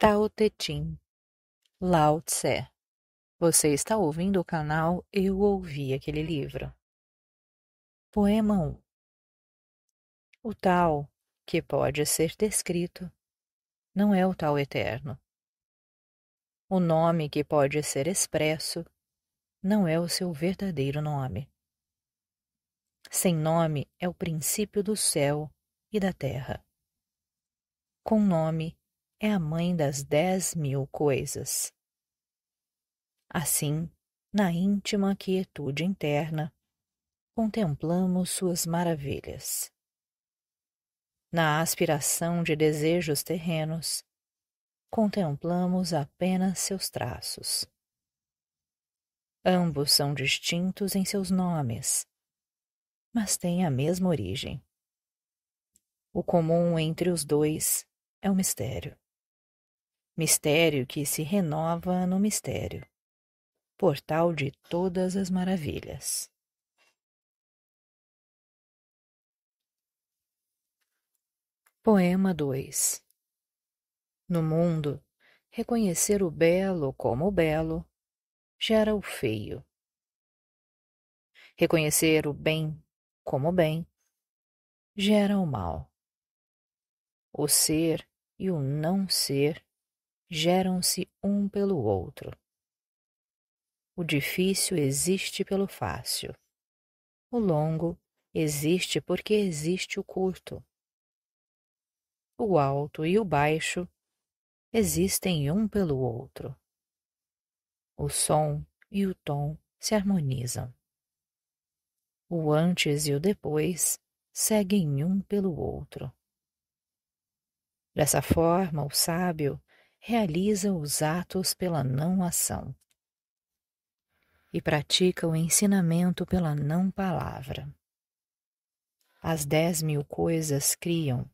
Tao Te Ching, Lao Tse. Você está ouvindo o canal Eu Ouvi Aquele Livro. Poema 1 O Tao, que pode ser descrito, não é o Tao eterno. O nome que pode ser expresso não é o seu verdadeiro nome. Sem nome é o princípio do céu e da terra. Com nome é a mãe das dez mil coisas. Assim, na íntima quietude interna, contemplamos suas maravilhas. Na aspiração de desejos terrenos, contemplamos apenas seus traços. Ambos são distintos em seus nomes, mas têm a mesma origem. O comum entre os dois é o mistério mistério que se renova no mistério, portal de todas as maravilhas. Poema 2 No mundo, reconhecer o belo como o belo gera o feio. Reconhecer o bem como o bem gera o mal. O ser e o não ser geram-se um pelo outro. O difícil existe pelo fácil. O longo existe porque existe o curto. O alto e o baixo existem um pelo outro. O som e o tom se harmonizam. O antes e o depois seguem um pelo outro. Dessa forma, o sábio realiza os atos pela não ação e pratica o ensinamento pela não palavra. As dez mil coisas criam,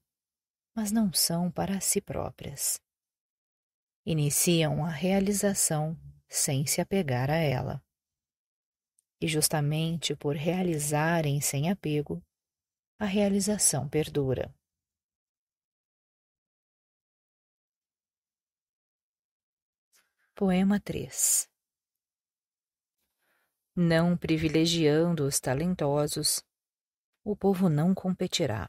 mas não são para si próprias. Iniciam a realização sem se apegar a ela. E justamente por realizarem sem apego, a realização perdura. Poema 3 Não privilegiando os talentosos, o povo não competirá.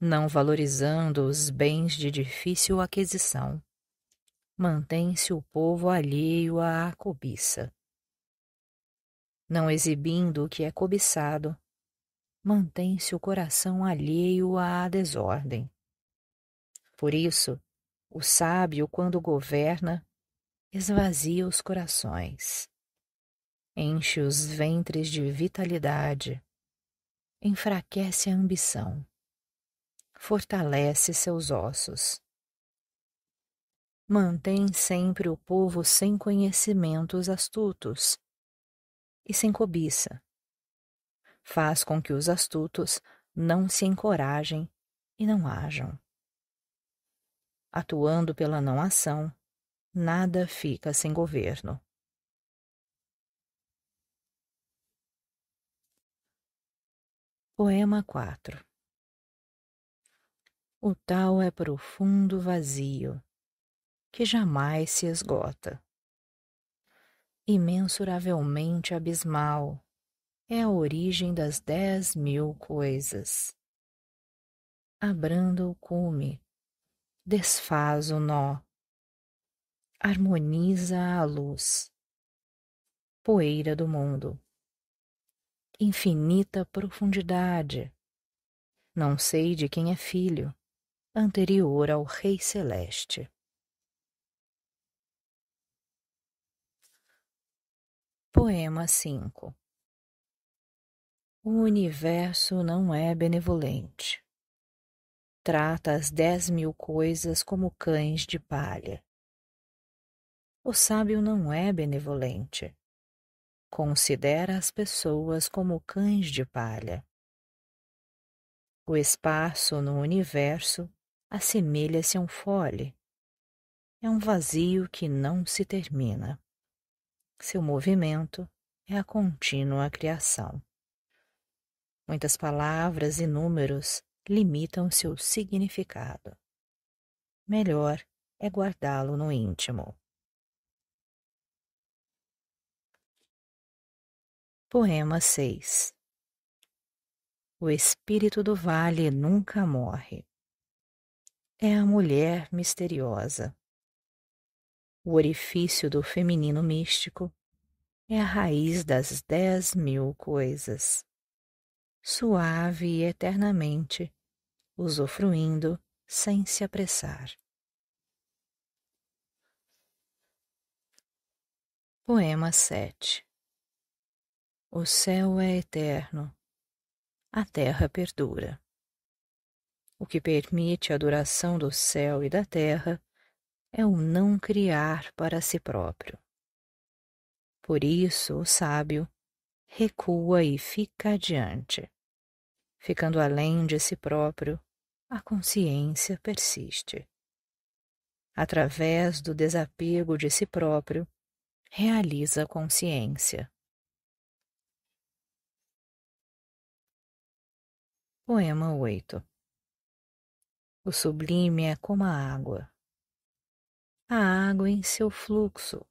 Não valorizando os bens de difícil aquisição, mantém-se o povo alheio à cobiça. Não exibindo o que é cobiçado, mantém-se o coração alheio à desordem. Por isso, o sábio, quando governa, esvazia os corações, enche os ventres de vitalidade, enfraquece a ambição, fortalece seus ossos. Mantém sempre o povo sem conhecimentos astutos e sem cobiça. Faz com que os astutos não se encorajem e não hajam atuando pela não ação, nada fica sem governo. Poema 4 O tal é profundo vazio, que jamais se esgota. Imensuravelmente abismal é a origem das dez mil coisas. Abranda o cume desfaz o nó, harmoniza a luz, poeira do mundo, infinita profundidade. Não sei de quem é filho, anterior ao Rei Celeste. Poema 5 O universo não é benevolente. Trata as dez mil coisas como cães de palha. O sábio não é benevolente. Considera as pessoas como cães de palha. O espaço no universo assemelha-se a um fole. É um vazio que não se termina. Seu movimento é a contínua criação. Muitas palavras e números limitam seu significado. Melhor é guardá-lo no íntimo. Poema 6 O espírito do vale nunca morre. É a mulher misteriosa. O orifício do feminino místico é a raiz das dez mil coisas. Suave e eternamente usufruindo sem se apressar. Poema 7 O céu é eterno, a terra perdura. O que permite a duração do céu e da terra é o não criar para si próprio. Por isso, o sábio recua e fica adiante, ficando além de si próprio a consciência persiste. Através do desapego de si próprio, realiza a consciência. Poema 8 O sublime é como a água. A água em seu fluxo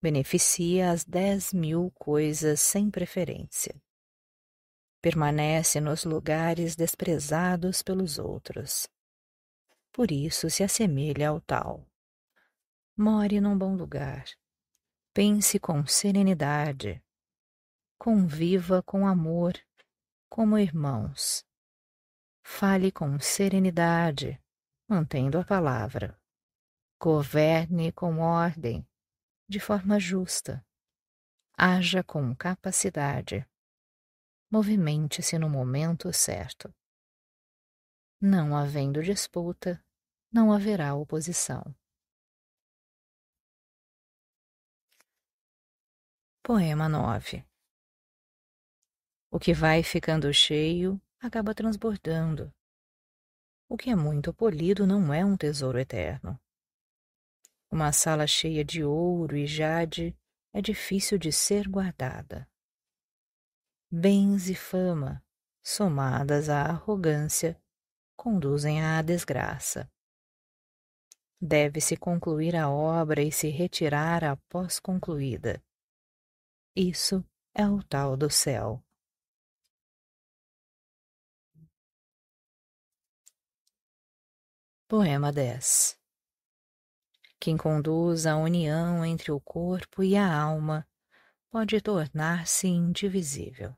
beneficia as dez mil coisas sem preferência permanece nos lugares desprezados pelos outros. Por isso se assemelha ao tal. More num bom lugar. Pense com serenidade. Conviva com amor, como irmãos. Fale com serenidade, mantendo a palavra. Governe com ordem, de forma justa. Haja com capacidade movimente-se no momento certo. Não havendo disputa, não haverá oposição. Poema 9 O que vai ficando cheio acaba transbordando. O que é muito polido não é um tesouro eterno. Uma sala cheia de ouro e jade é difícil de ser guardada bens e fama, somadas à arrogância, conduzem à desgraça. Deve-se concluir a obra e se retirar após concluída. Isso é o tal do céu. Poema 10 Quem conduz a união entre o corpo e a alma pode tornar-se indivisível.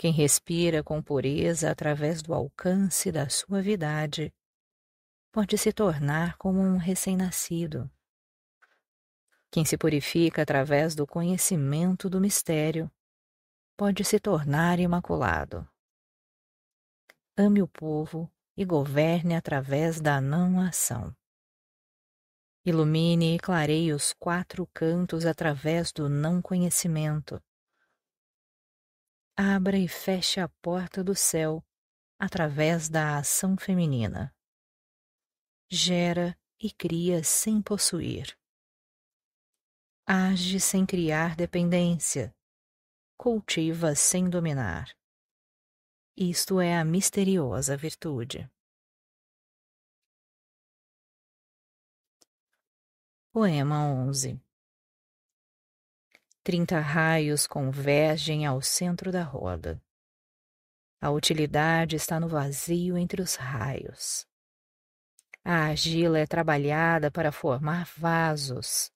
Quem respira com pureza através do alcance da suavidade pode se tornar como um recém-nascido. Quem se purifica através do conhecimento do mistério pode se tornar imaculado. Ame o povo e governe através da não ação. Ilumine e clareie os quatro cantos através do não conhecimento abra e feche a porta do céu através da ação feminina. Gera e cria sem possuir. Age sem criar dependência. Cultiva sem dominar. Isto é a misteriosa virtude. Poema 11 Trinta raios convergem ao centro da roda. A utilidade está no vazio entre os raios. A argila é trabalhada para formar vasos.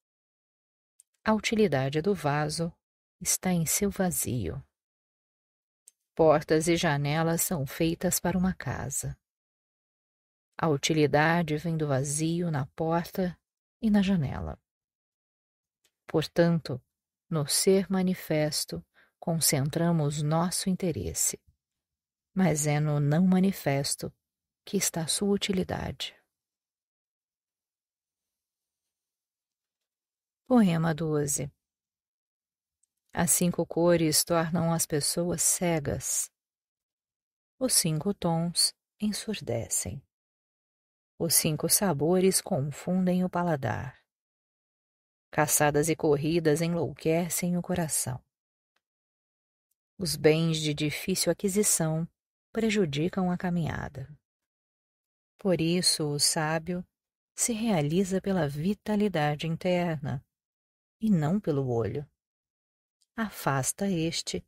A utilidade do vaso está em seu vazio. Portas e janelas são feitas para uma casa. A utilidade vem do vazio na porta e na janela. Portanto, no ser manifesto, concentramos nosso interesse, mas é no não manifesto que está sua utilidade. Poema 12 As cinco cores tornam as pessoas cegas. Os cinco tons ensurdecem. Os cinco sabores confundem o paladar. Caçadas e corridas enlouquecem o coração. Os bens de difícil aquisição prejudicam a caminhada. Por isso, o sábio se realiza pela vitalidade interna e não pelo olho. Afasta este,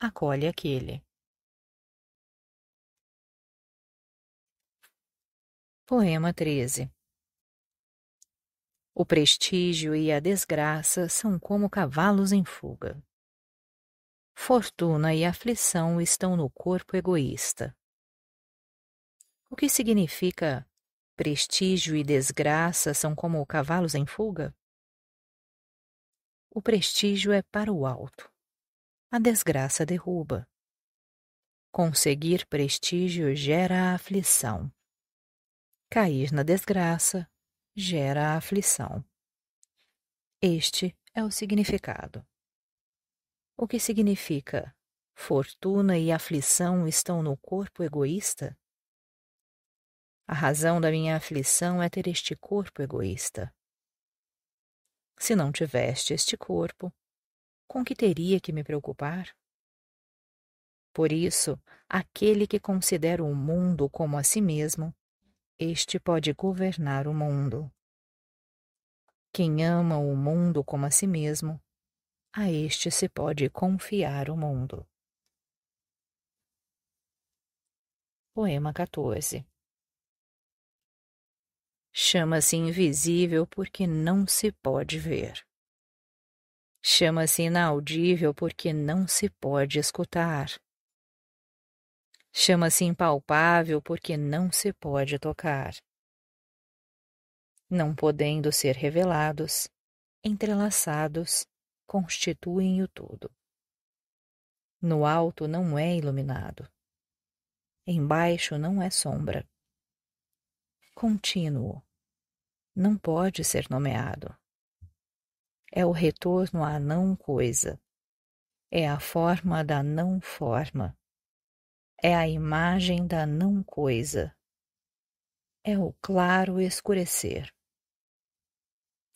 acolhe aquele. Poema 13 o prestígio e a desgraça são como cavalos em fuga. Fortuna e aflição estão no corpo egoísta. O que significa prestígio e desgraça são como cavalos em fuga? O prestígio é para o alto, a desgraça derruba. Conseguir prestígio gera aflição. Cair na desgraça gera aflição. Este é o significado. O que significa fortuna e aflição estão no corpo egoísta? A razão da minha aflição é ter este corpo egoísta. Se não tiveste este corpo, com que teria que me preocupar? Por isso, aquele que considera o mundo como a si mesmo este pode governar o mundo. Quem ama o mundo como a si mesmo, a este se pode confiar o mundo. Poema 14 Chama-se invisível porque não se pode ver. Chama-se inaudível porque não se pode escutar. Chama-se impalpável porque não se pode tocar. Não podendo ser revelados, entrelaçados, constituem o todo. No alto não é iluminado. Embaixo não é sombra. Contínuo. Não pode ser nomeado. É o retorno à não coisa. É a forma da não forma é a imagem da não coisa. É o claro escurecer.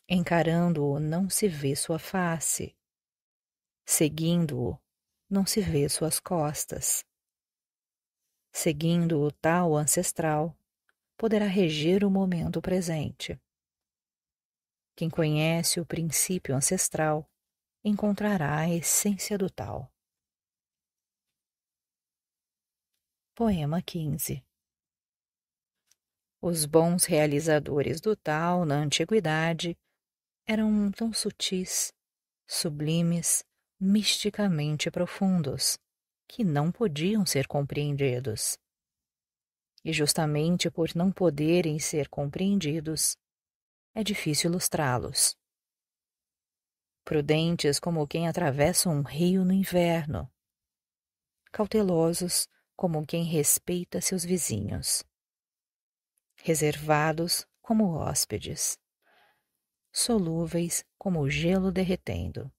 Encarando-o não se vê sua face. Seguindo-o não se vê suas costas. Seguindo o tal ancestral, poderá reger o momento presente. Quem conhece o princípio ancestral encontrará a essência do tal. Poema 15 Os bons realizadores do tal na antiguidade eram tão sutis, sublimes, misticamente profundos, que não podiam ser compreendidos. E justamente por não poderem ser compreendidos, é difícil ilustrá-los. Prudentes como quem atravessa um rio no inverno, cautelosos como quem respeita seus vizinhos. Reservados como hóspedes. Solúveis como o gelo derretendo.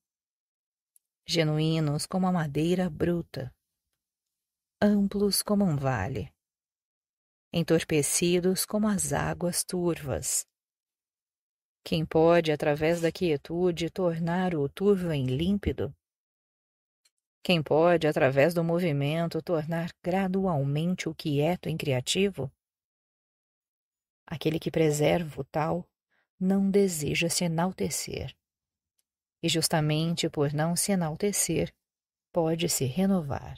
Genuínos como a madeira bruta. Amplos como um vale. Entorpecidos como as águas turvas. Quem pode, através da quietude, tornar o turvo em límpido, quem pode, através do movimento, tornar gradualmente o quieto em criativo? Aquele que preserva o tal não deseja se enaltecer. E justamente por não se enaltecer, pode se renovar.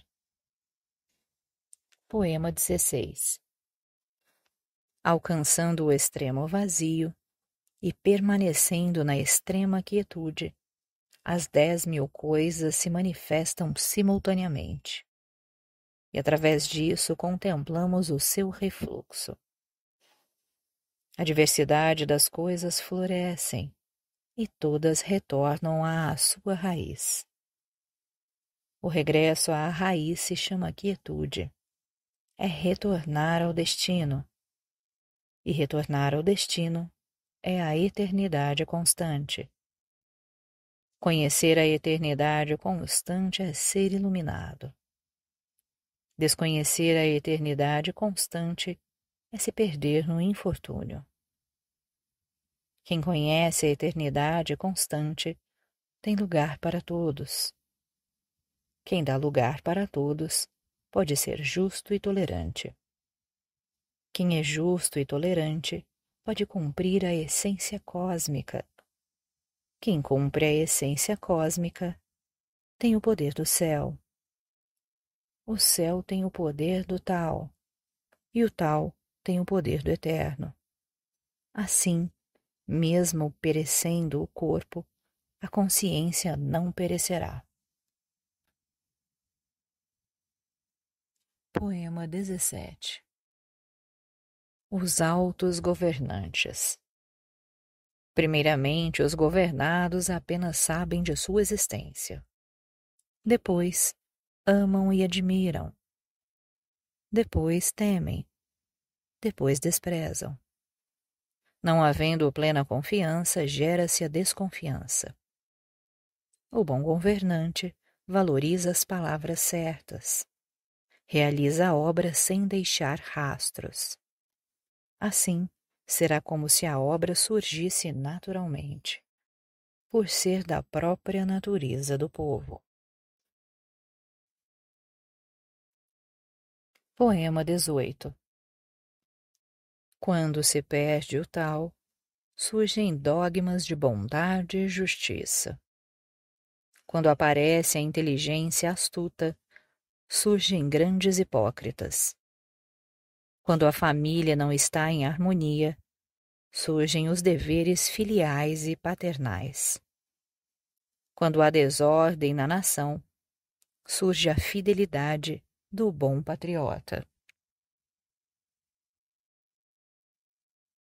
Poema 16 Alcançando o extremo vazio e permanecendo na extrema quietude, as dez mil coisas se manifestam simultaneamente. E através disso contemplamos o seu refluxo. A diversidade das coisas florescem e todas retornam à sua raiz. O regresso à raiz se chama quietude. É retornar ao destino. E retornar ao destino é a eternidade constante Conhecer a eternidade constante é ser iluminado. Desconhecer a eternidade constante é se perder no infortúnio. Quem conhece a eternidade constante tem lugar para todos. Quem dá lugar para todos pode ser justo e tolerante. Quem é justo e tolerante pode cumprir a essência cósmica quem cumpre a essência cósmica tem o poder do céu. O céu tem o poder do tal, e o tal tem o poder do eterno. Assim, mesmo perecendo o corpo, a consciência não perecerá. Poema 17 Os Altos Governantes Primeiramente, os governados apenas sabem de sua existência. Depois, amam e admiram. Depois, temem. Depois, desprezam. Não havendo plena confiança, gera-se a desconfiança. O bom governante valoriza as palavras certas. Realiza a obra sem deixar rastros. Assim, será como se a obra surgisse naturalmente, por ser da própria natureza do povo. Poema 18 Quando se perde o tal, surgem dogmas de bondade e justiça. Quando aparece a inteligência astuta, surgem grandes hipócritas. Quando a família não está em harmonia, surgem os deveres filiais e paternais. Quando há desordem na nação, surge a fidelidade do bom patriota.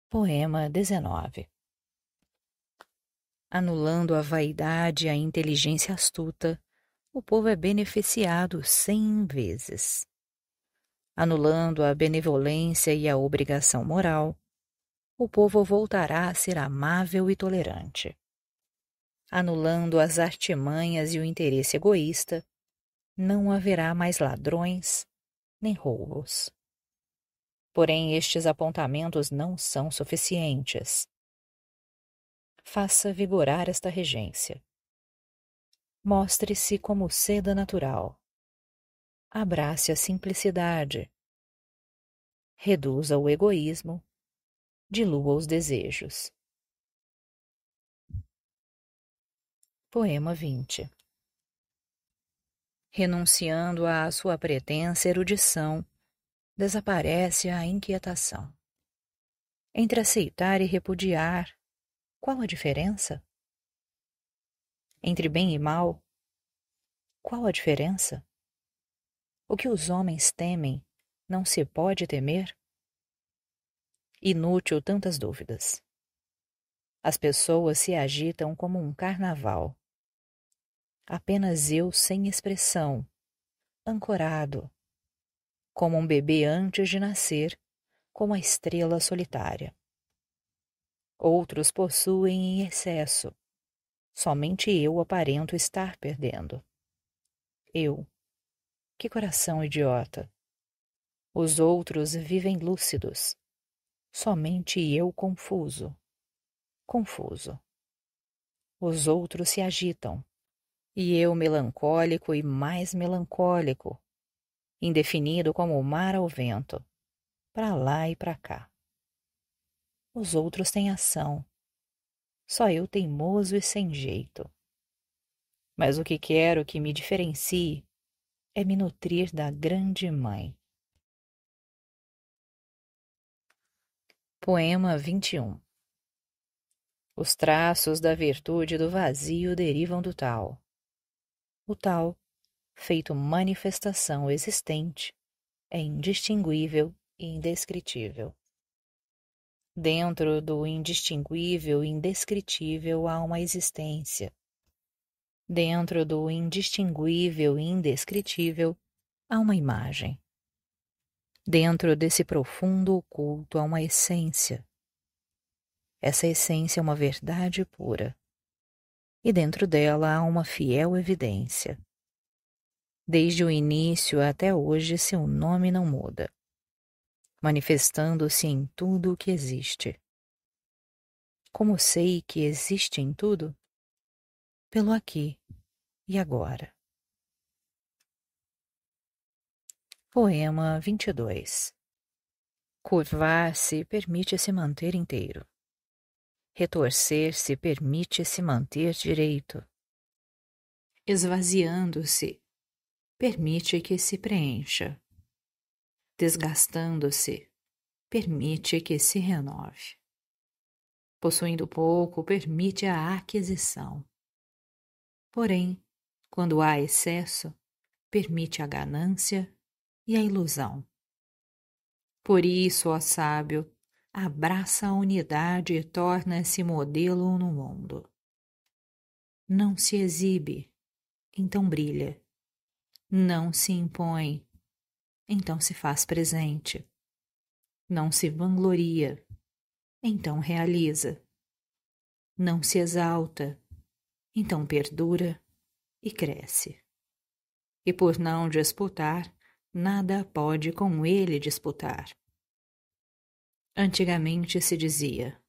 Poema 19 Anulando a vaidade e a inteligência astuta, o povo é beneficiado cem vezes anulando a benevolência e a obrigação moral, o povo voltará a ser amável e tolerante. Anulando as artimanhas e o interesse egoísta, não haverá mais ladrões nem roubos. Porém, estes apontamentos não são suficientes. Faça vigorar esta regência. Mostre-se como seda natural, abrace a simplicidade. Reduza o egoísmo, dilua os desejos. Poema 20 Renunciando à sua pretensa erudição, desaparece a inquietação. Entre aceitar e repudiar, qual a diferença? Entre bem e mal, qual a diferença? O que os homens temem não se pode temer? Inútil tantas dúvidas. As pessoas se agitam como um carnaval. Apenas eu sem expressão, ancorado, como um bebê antes de nascer, como a estrela solitária. Outros possuem em excesso. Somente eu aparento estar perdendo. Eu, que coração idiota! Os outros vivem lúcidos. Somente eu confuso. Confuso. Os outros se agitam. E eu melancólico e mais melancólico. Indefinido como o mar ao vento. Para lá e para cá. Os outros têm ação. Só eu teimoso e sem jeito. Mas o que quero que me diferencie é me nutrir da Grande Mãe. Poema 21 Os traços da virtude do vazio derivam do tal. O tal, feito manifestação existente, é indistinguível e indescritível. Dentro do indistinguível e indescritível há uma existência, Dentro do indistinguível e indescritível, há uma imagem. Dentro desse profundo oculto há uma essência. Essa essência é uma verdade pura. E dentro dela há uma fiel evidência. Desde o início até hoje, seu nome não muda, manifestando-se em tudo o que existe. Como sei que existe em tudo? pelo aqui e agora. Poema 22 Curvar-se permite se manter inteiro. Retorcer-se permite se manter direito. Esvaziando-se permite que se preencha. Desgastando-se permite que se renove. Possuindo pouco, permite a aquisição. Porém, quando há excesso, permite a ganância e a ilusão. Por isso, ó sábio, abraça a unidade e torna-se modelo no mundo. Não se exibe, então brilha. Não se impõe, então se faz presente. Não se vangloria, então realiza. Não se exalta, então perdura e cresce. E por não disputar, nada pode com ele disputar. Antigamente se dizia: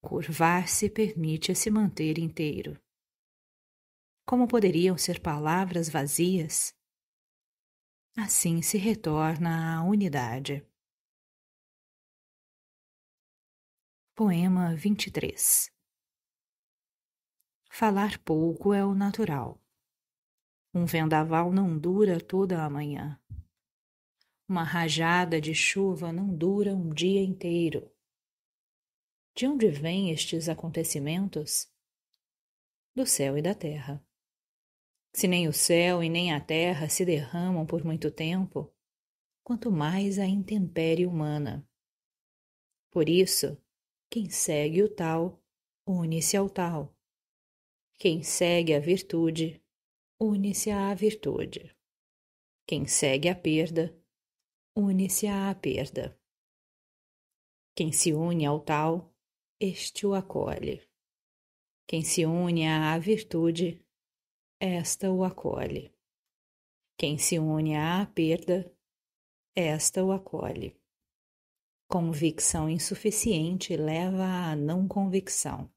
curvar-se permite a se manter inteiro. Como poderiam ser palavras vazias? Assim se retorna à unidade. Poema 23 falar pouco é o natural. Um vendaval não dura toda a manhã. Uma rajada de chuva não dura um dia inteiro. De onde vêm estes acontecimentos? Do céu e da terra. Se nem o céu e nem a terra se derramam por muito tempo, quanto mais a intempérie humana. Por isso, quem segue o tal, une-se ao tal. Quem segue a virtude, une-se à virtude. Quem segue a perda, une-se à perda. Quem se une ao tal, este o acolhe. Quem se une à virtude, esta o acolhe. Quem se une à perda, esta o acolhe. Convicção insuficiente leva à não convicção.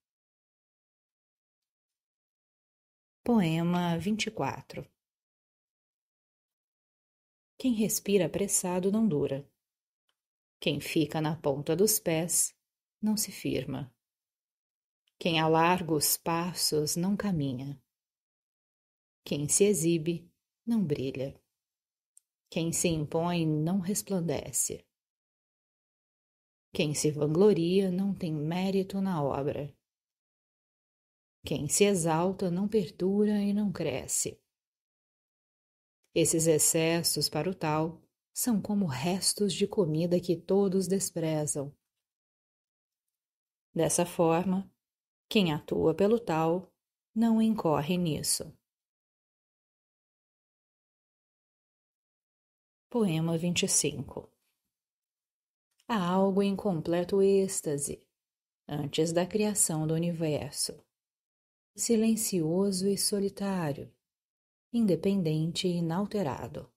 Poema 24 Quem respira apressado não dura. Quem fica na ponta dos pés não se firma. Quem alarga os passos não caminha. Quem se exibe não brilha. Quem se impõe não resplandece. Quem se vangloria não tem mérito na obra. Quem se exalta não perdura e não cresce. Esses excessos, para o tal, são como restos de comida que todos desprezam. Dessa forma, quem atua pelo tal não incorre nisso. Poema 25 Há algo em completo êxtase antes da criação do universo silencioso e solitário, independente e inalterado.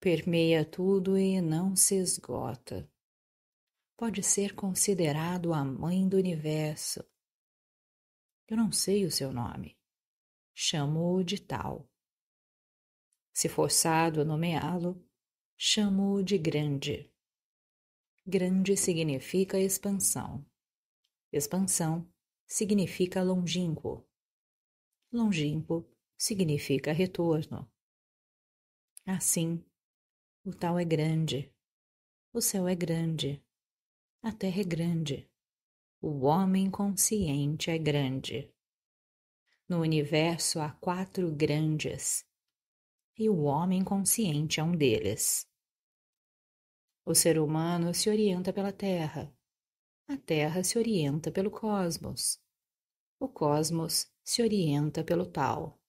Permeia tudo e não se esgota. Pode ser considerado a mãe do universo. Eu não sei o seu nome. Chamo-o de tal. Se forçado a nomeá-lo, chamo-o de grande. Grande significa expansão. Expansão significa longínquo. Longínquo significa retorno. Assim, o tal é grande, o céu é grande, a terra é grande, o homem consciente é grande. No universo há quatro grandes, e o homem consciente é um deles. O ser humano se orienta pela Terra, a Terra se orienta pelo cosmos, o cosmos se orienta pelo tal.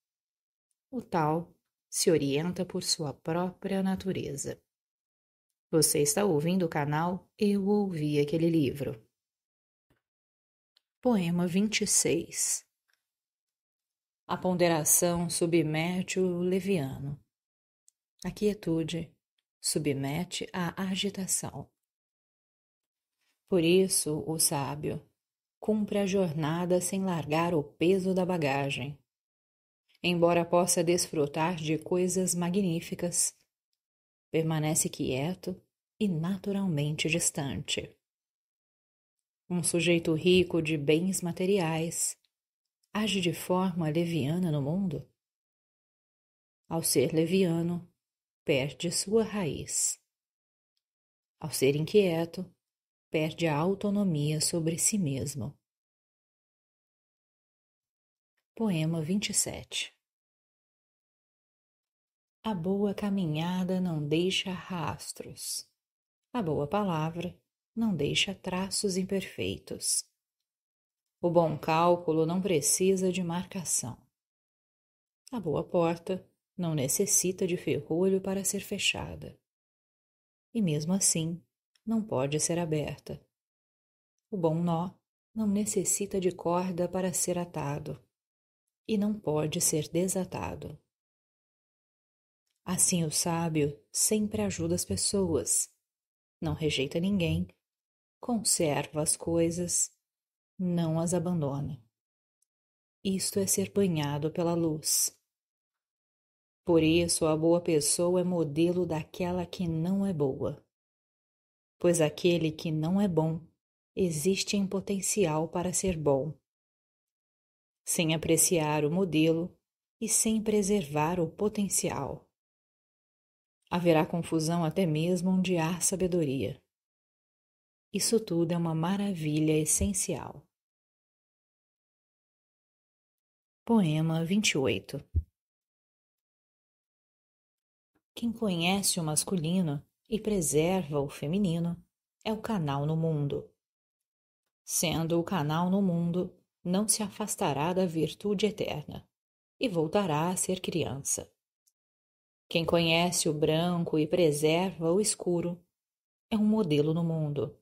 O tal se orienta por sua própria natureza. Você está ouvindo o canal Eu Ouvi Aquele Livro. Poema 26 A ponderação submete o leviano. A quietude submete a agitação. Por isso, o sábio cumpre a jornada sem largar o peso da bagagem. Embora possa desfrutar de coisas magníficas, permanece quieto e naturalmente distante. Um sujeito rico de bens materiais age de forma leviana no mundo? Ao ser leviano, perde sua raiz. Ao ser inquieto, perde a autonomia sobre si mesmo. Poema 27 A boa caminhada não deixa rastros. A boa palavra não deixa traços imperfeitos. O bom cálculo não precisa de marcação. A boa porta não necessita de ferrolho para ser fechada. E mesmo assim, não pode ser aberta. O bom nó não necessita de corda para ser atado e não pode ser desatado. Assim, o sábio sempre ajuda as pessoas, não rejeita ninguém, conserva as coisas, não as abandona. Isto é ser banhado pela luz. Por isso, a boa pessoa é modelo daquela que não é boa pois aquele que não é bom existe em potencial para ser bom. Sem apreciar o modelo e sem preservar o potencial. Haverá confusão até mesmo onde há sabedoria. Isso tudo é uma maravilha essencial. Poema 28 Quem conhece o masculino e preserva o feminino, é o canal no mundo. Sendo o canal no mundo, não se afastará da virtude eterna e voltará a ser criança. Quem conhece o branco e preserva o escuro é um modelo no mundo.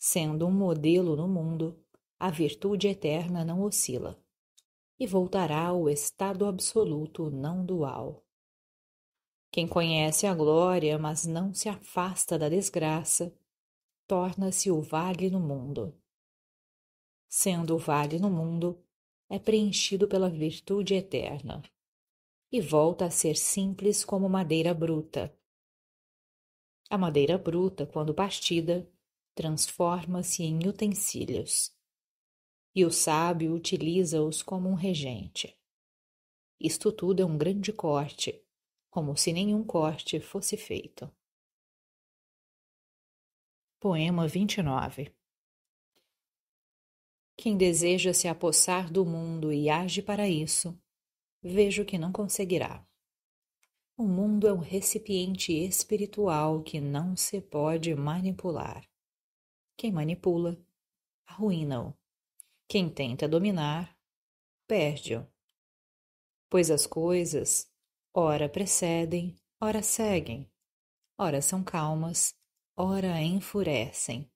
Sendo um modelo no mundo, a virtude eterna não oscila e voltará ao estado absoluto não dual. Quem conhece a glória, mas não se afasta da desgraça, torna-se o vale no mundo. Sendo o vale no mundo, é preenchido pela virtude eterna e volta a ser simples como madeira bruta. A madeira bruta, quando partida, transforma-se em utensílios, e o sábio utiliza-os como um regente. Isto tudo é um grande corte como se nenhum corte fosse feito. Poema 29 Quem deseja se apossar do mundo e age para isso, vejo que não conseguirá. O mundo é um recipiente espiritual que não se pode manipular. Quem manipula, arruína-o. Quem tenta dominar, perde-o. Pois as coisas ora precedem, ora seguem, ora são calmas, ora enfurecem,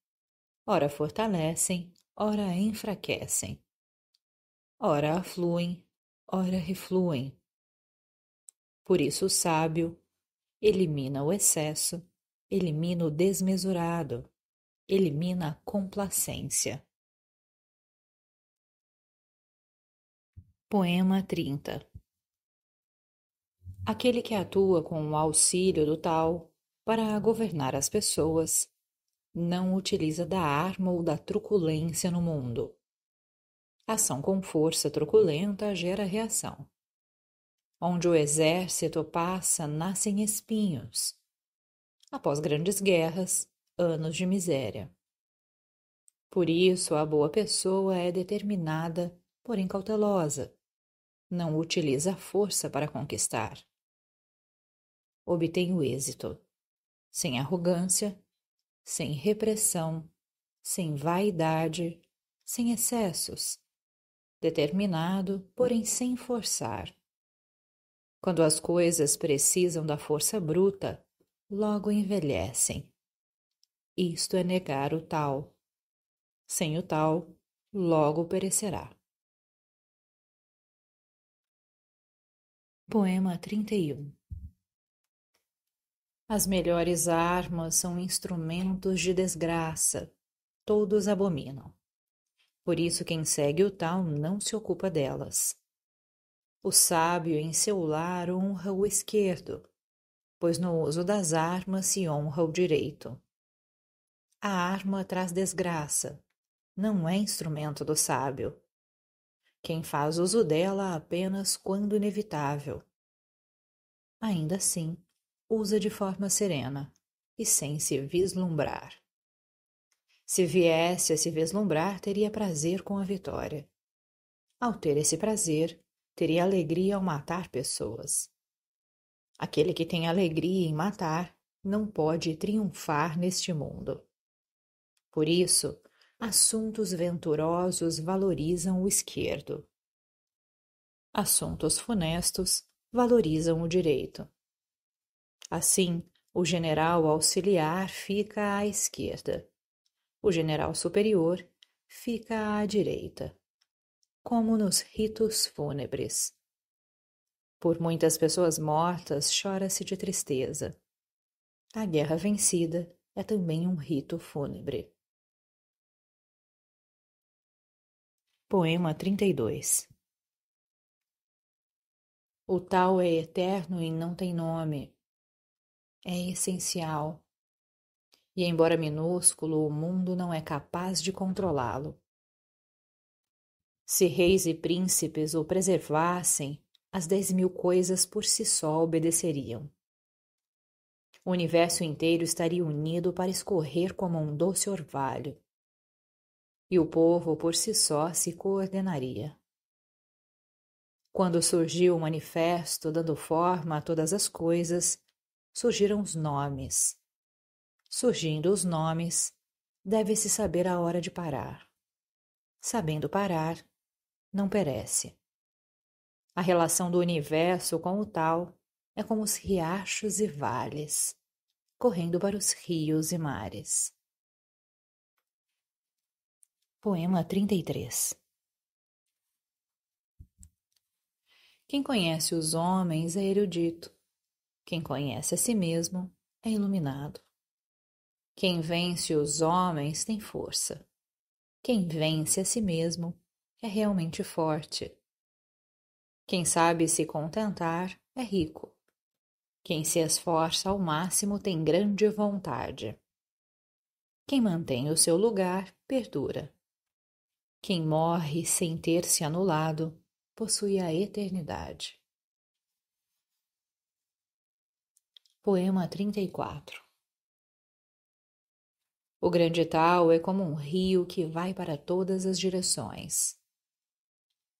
ora fortalecem, ora enfraquecem, ora afluem, ora refluem. Por isso o sábio elimina o excesso, elimina o desmesurado, elimina a complacência. Poema 30 aquele que atua com o auxílio do tal para governar as pessoas, não utiliza da arma ou da truculência no mundo. Ação com força truculenta gera reação. Onde o exército passa, nascem espinhos. Após grandes guerras, anos de miséria. Por isso, a boa pessoa é determinada, porém cautelosa. Não utiliza a força para conquistar obtém o êxito. Sem arrogância, sem repressão, sem vaidade, sem excessos. Determinado, porém sem forçar. Quando as coisas precisam da força bruta, logo envelhecem. Isto é negar o tal. Sem o tal, logo perecerá. Poema 31 as melhores armas são instrumentos de desgraça. Todos abominam. Por isso, quem segue o tal não se ocupa delas. O sábio em seu lar honra o esquerdo, pois no uso das armas se honra o direito. A arma traz desgraça, não é instrumento do sábio. Quem faz uso dela apenas quando inevitável. Ainda assim, usa de forma serena e sem se vislumbrar. Se viesse a se vislumbrar, teria prazer com a vitória. Ao ter esse prazer, teria alegria ao matar pessoas. Aquele que tem alegria em matar não pode triunfar neste mundo. Por isso, assuntos venturosos valorizam o esquerdo. Assuntos funestos valorizam o direito. Assim, o general auxiliar fica à esquerda. O general superior fica à direita, como nos ritos fúnebres. Por muitas pessoas mortas chora-se de tristeza. A guerra vencida é também um rito fúnebre. Poema 32 O tal é eterno e não tem nome, é essencial. E, embora minúsculo, o mundo não é capaz de controlá-lo. Se reis e príncipes o preservassem, as dez mil coisas por si só obedeceriam. O universo inteiro estaria unido para escorrer como um doce orvalho. E o povo por si só se coordenaria. Quando surgiu o manifesto dando forma a todas as coisas, surgiram os nomes. Surgindo os nomes, deve-se saber a hora de parar. Sabendo parar, não perece. A relação do universo com o tal é como os riachos e vales, correndo para os rios e mares. Poema 33 Quem conhece os homens é erudito, quem conhece a si mesmo é iluminado. Quem vence os homens tem força. Quem vence a si mesmo é realmente forte. Quem sabe se contentar é rico. Quem se esforça ao máximo tem grande vontade. Quem mantém o seu lugar perdura. Quem morre sem ter se anulado possui a eternidade. Poema 34 O grande tal é como um rio que vai para todas as direções.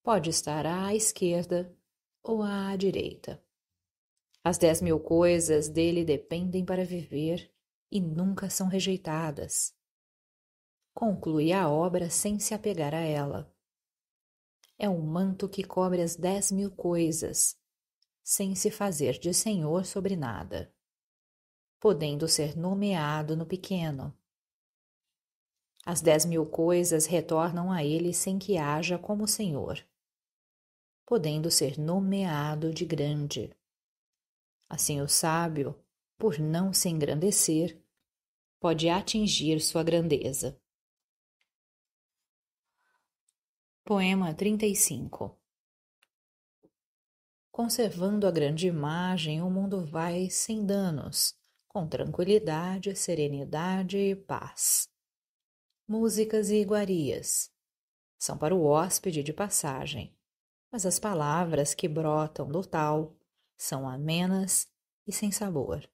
Pode estar à esquerda ou à direita. As dez mil coisas dele dependem para viver e nunca são rejeitadas. Conclui a obra sem se apegar a ela. É um manto que cobre as dez mil coisas sem se fazer de senhor sobre nada, podendo ser nomeado no pequeno. As dez mil coisas retornam a ele sem que haja como senhor, podendo ser nomeado de grande. Assim o sábio, por não se engrandecer, pode atingir sua grandeza. Poema 35 Conservando a grande imagem, o mundo vai sem danos, com tranquilidade, serenidade e paz. Músicas e iguarias são para o hóspede de passagem, mas as palavras que brotam do tal são amenas e sem sabor.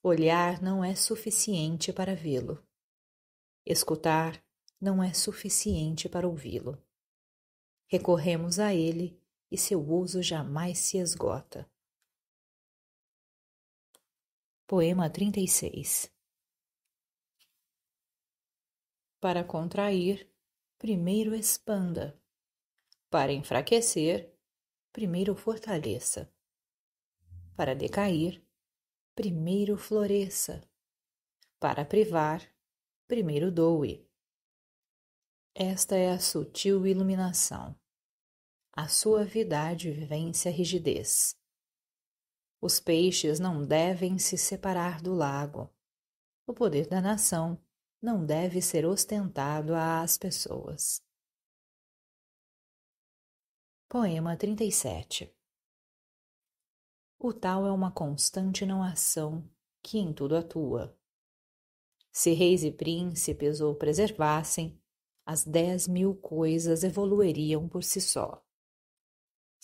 Olhar não é suficiente para vê-lo. Escutar não é suficiente para ouvi-lo. Recorremos a ele e seu uso jamais se esgota. Poema 36 Para contrair, primeiro expanda. Para enfraquecer, primeiro fortaleça. Para decair, primeiro floresça. Para privar, primeiro doe. Esta é a sutil iluminação a suavidade vence a rigidez. Os peixes não devem se separar do lago. O poder da nação não deve ser ostentado às pessoas. Poema 37 O tal é uma constante não ação que em tudo atua. Se reis e príncipes o preservassem, as dez mil coisas evoluiriam por si só.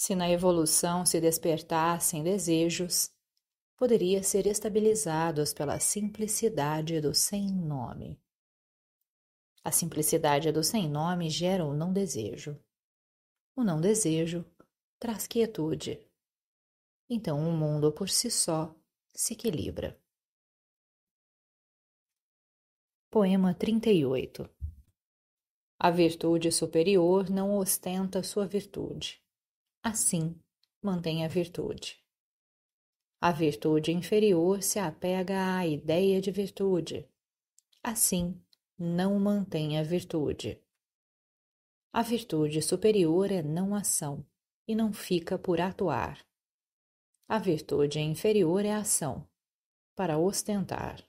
Se na evolução se despertassem desejos, poderia ser estabilizados pela simplicidade do sem nome. A simplicidade do sem nome gera o não desejo. O não desejo traz quietude. Então o mundo por si só se equilibra. Poema 38 A virtude superior não ostenta sua virtude. Assim, mantém a virtude. A virtude inferior se apega à ideia de virtude. Assim, não mantém a virtude. A virtude superior é não ação e não fica por atuar. A virtude inferior é ação, para ostentar.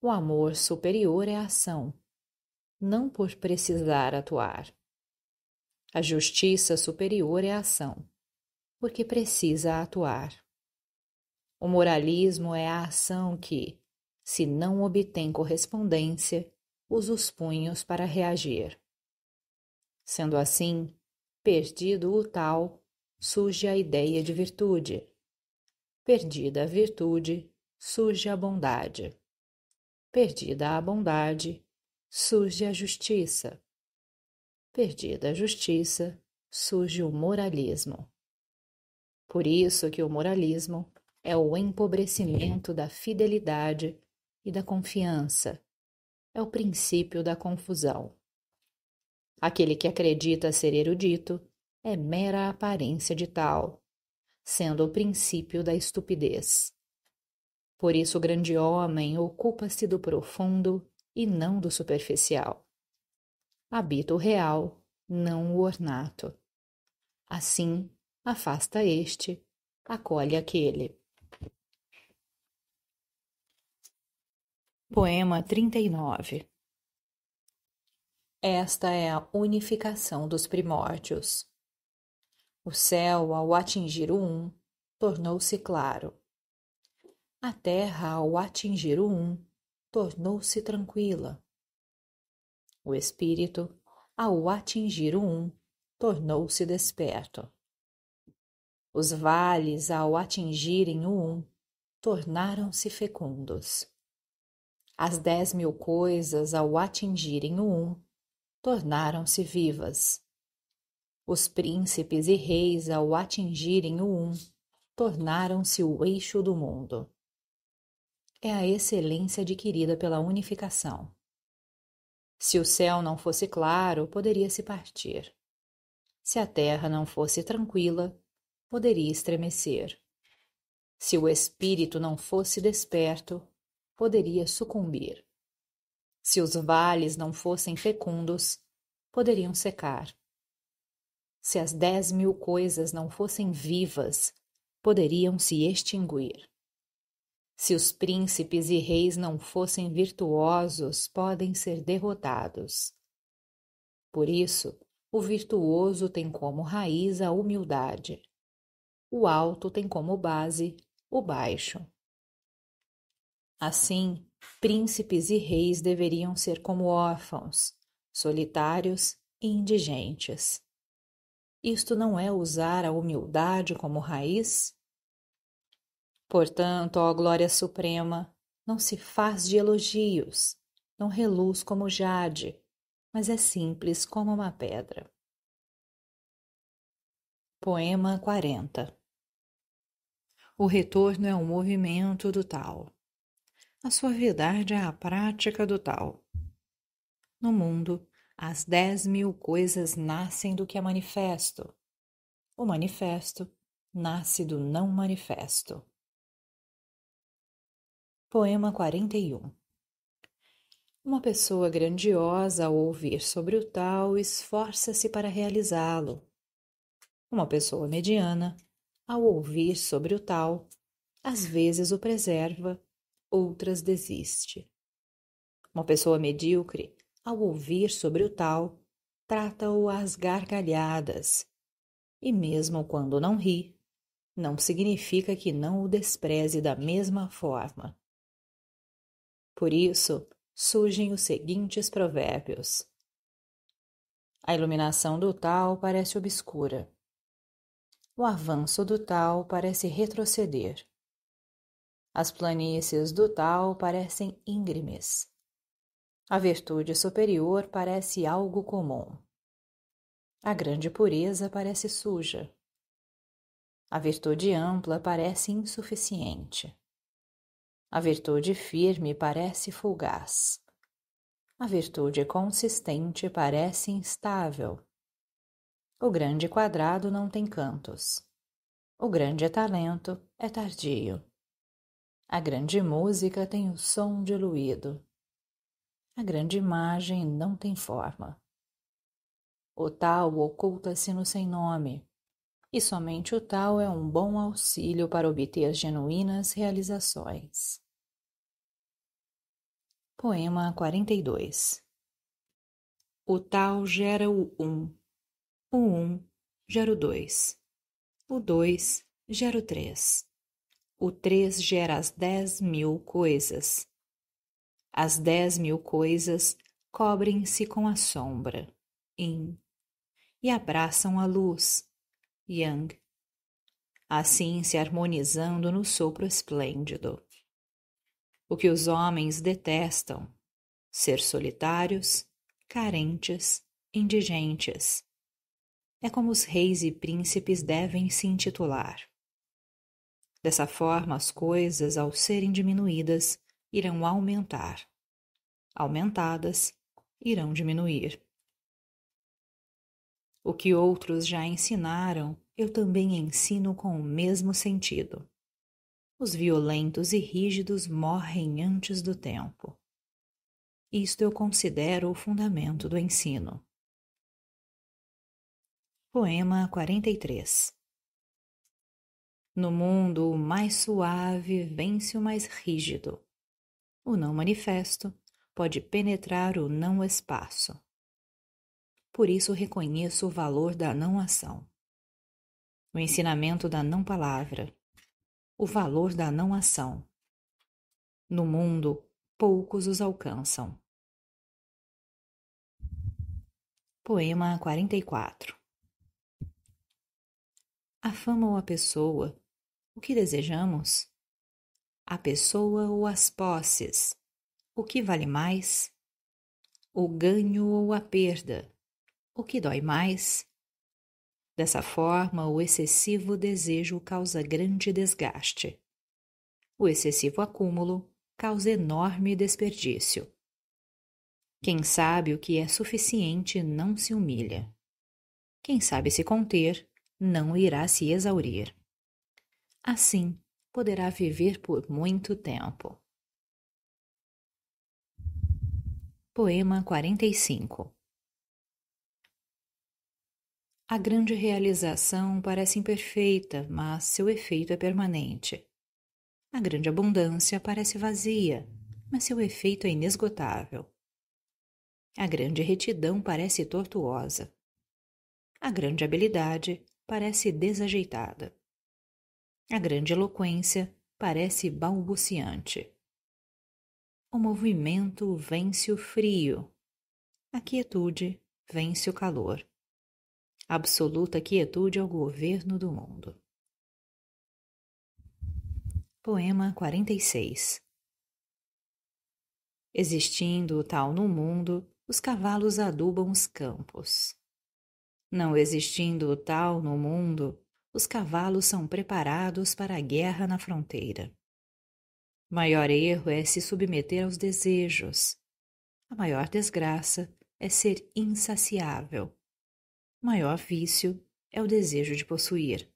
O amor superior é ação, não por precisar atuar. A justiça superior é a ação, porque precisa atuar. O moralismo é a ação que, se não obtém correspondência, usa os punhos para reagir. Sendo assim, perdido o tal, surge a ideia de virtude. Perdida a virtude, surge a bondade. Perdida a bondade, surge a justiça. Perdida a justiça, surge o moralismo. Por isso que o moralismo é o empobrecimento da fidelidade e da confiança. É o princípio da confusão. Aquele que acredita ser erudito é mera aparência de tal, sendo o princípio da estupidez. Por isso o grande homem ocupa-se do profundo e não do superficial habita o real, não o ornato. Assim, afasta este, acolhe aquele. Poema 39 Esta é a unificação dos primórdios. O céu, ao atingir o um, tornou-se claro. A terra, ao atingir o um, tornou-se tranquila. O espírito, ao atingir o um, tornou-se desperto. Os vales, ao atingirem o um, tornaram-se fecundos. As dez mil coisas, ao atingirem o um, tornaram-se vivas. Os príncipes e reis, ao atingirem o um, tornaram-se o eixo do mundo. É a excelência adquirida pela unificação. Se o céu não fosse claro, poderia-se partir. Se a terra não fosse tranquila, poderia estremecer. Se o espírito não fosse desperto, poderia sucumbir. Se os vales não fossem fecundos, poderiam secar. Se as dez mil coisas não fossem vivas, poderiam se extinguir. Se os príncipes e reis não fossem virtuosos, podem ser derrotados. Por isso, o virtuoso tem como raiz a humildade. O alto tem como base o baixo. Assim, príncipes e reis deveriam ser como órfãos, solitários e indigentes. Isto não é usar a humildade como raiz? Portanto, ó Glória Suprema, não se faz de elogios, não reluz como jade, mas é simples como uma pedra. Poema 40 O retorno é o movimento do tal. A suavidade é a prática do tal. No mundo, as dez mil coisas nascem do que é manifesto. O manifesto nasce do não manifesto. Poema 41 Uma pessoa grandiosa, ao ouvir sobre o tal, esforça-se para realizá-lo. Uma pessoa mediana, ao ouvir sobre o tal, às vezes o preserva, outras desiste. Uma pessoa medíocre, ao ouvir sobre o tal, trata-o às gargalhadas. E mesmo quando não ri, não significa que não o despreze da mesma forma. Por isso, surgem os seguintes provérbios: A iluminação do tal parece obscura. O avanço do tal parece retroceder. As planícies do tal parecem íngremes. A virtude superior parece algo comum. A grande pureza parece suja. A virtude ampla parece insuficiente. A virtude firme parece fugaz. A virtude consistente parece instável. O grande quadrado não tem cantos. O grande é talento é tardio. A grande música tem o som diluído. A grande imagem não tem forma. O tal oculta-se no sem nome, e somente o tal é um bom auxílio para obter as genuínas realizações. Poema 42 O tal gera o um, o um gera o dois, o dois gera o três, o três gera as dez mil coisas. As dez mil coisas cobrem-se com a sombra, in, e abraçam a luz, yang, assim se harmonizando no sopro esplêndido o que os homens detestam: ser solitários, carentes, indigentes. É como os reis e príncipes devem se intitular. Dessa forma, as coisas, ao serem diminuídas, irão aumentar. Aumentadas, irão diminuir. O que outros já ensinaram, eu também ensino com o mesmo sentido. Os violentos e rígidos morrem antes do tempo. Isto eu considero o fundamento do ensino. Poema 43 No mundo, o mais suave vence o mais rígido. O não manifesto pode penetrar o não espaço. Por isso reconheço o valor da não ação. O ensinamento da não palavra, o valor da não ação. No mundo, poucos os alcançam. Poema 44 A fama ou a pessoa, o que desejamos? A pessoa ou as posses, o que vale mais? O ganho ou a perda, o que dói mais? Dessa forma, o excessivo desejo causa grande desgaste. O excessivo acúmulo causa enorme desperdício. Quem sabe o que é suficiente não se humilha. Quem sabe se conter não irá se exaurir. Assim, poderá viver por muito tempo. Poema 45 a grande realização parece imperfeita, mas seu efeito é permanente. A grande abundância parece vazia, mas seu efeito é inesgotável. A grande retidão parece tortuosa. A grande habilidade parece desajeitada. A grande eloquência parece balbuciante. O movimento vence o frio. A quietude vence o calor absoluta quietude ao governo do mundo. Poema 46 Existindo o tal no mundo, os cavalos adubam os campos. Não existindo o tal no mundo, os cavalos são preparados para a guerra na fronteira. Maior erro é se submeter aos desejos. A maior desgraça é ser insaciável maior vício é o desejo de possuir.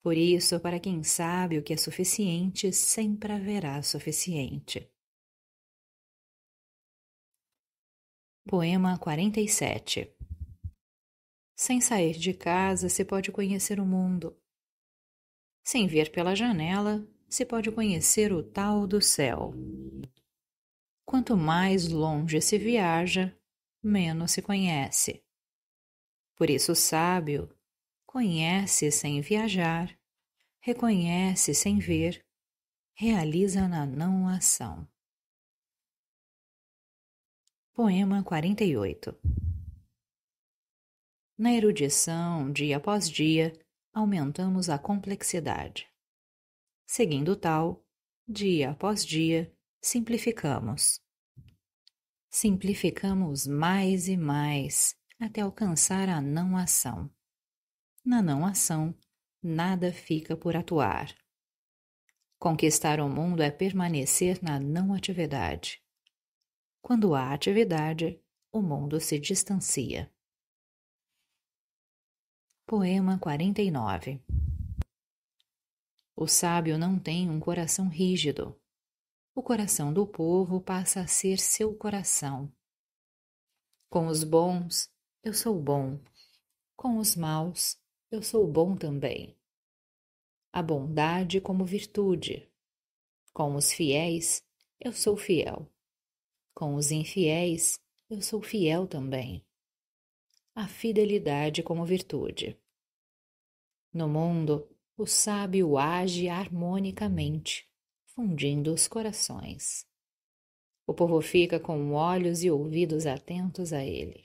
Por isso, para quem sabe o que é suficiente, sempre haverá suficiente. Poema 47 Sem sair de casa se pode conhecer o mundo. Sem ver pela janela se pode conhecer o tal do céu. Quanto mais longe se viaja, menos se conhece. Por isso, sábio conhece sem viajar, reconhece sem ver, realiza na não ação. Poema 48 Na erudição, dia após dia, aumentamos a complexidade. Seguindo tal, dia após dia, simplificamos. Simplificamos mais e mais, até alcançar a não ação. Na não ação, nada fica por atuar. Conquistar o mundo é permanecer na não atividade. Quando há atividade, o mundo se distancia. Poema 49 O sábio não tem um coração rígido. O coração do povo passa a ser seu coração. Com os bons, eu sou bom. Com os maus, eu sou bom também. A bondade como virtude. Com os fiéis, eu sou fiel. Com os infiéis, eu sou fiel também. A fidelidade como virtude. No mundo, o sábio age harmonicamente, fundindo os corações. O povo fica com olhos e ouvidos atentos a ele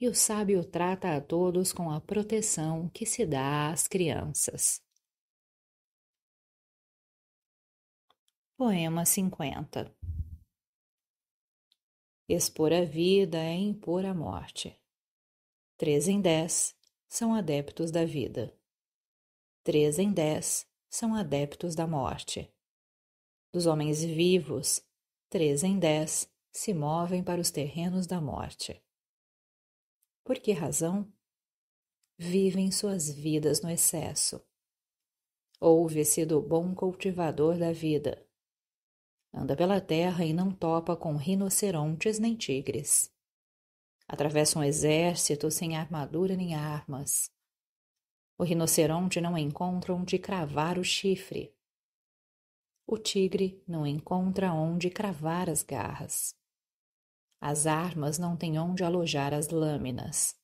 e o sábio trata a todos com a proteção que se dá às crianças. Poema 50 Expor a vida é impor a morte. Três em dez são adeptos da vida. Três em dez são adeptos da morte. Dos homens vivos, três em dez se movem para os terrenos da morte. Por que razão? Vivem suas vidas no excesso. Ouve-se do bom cultivador da vida. Anda pela terra e não topa com rinocerontes nem tigres. Atravessa um exército sem armadura nem armas. O rinoceronte não encontra onde cravar o chifre. O tigre não encontra onde cravar as garras. As armas não têm onde alojar as lâminas.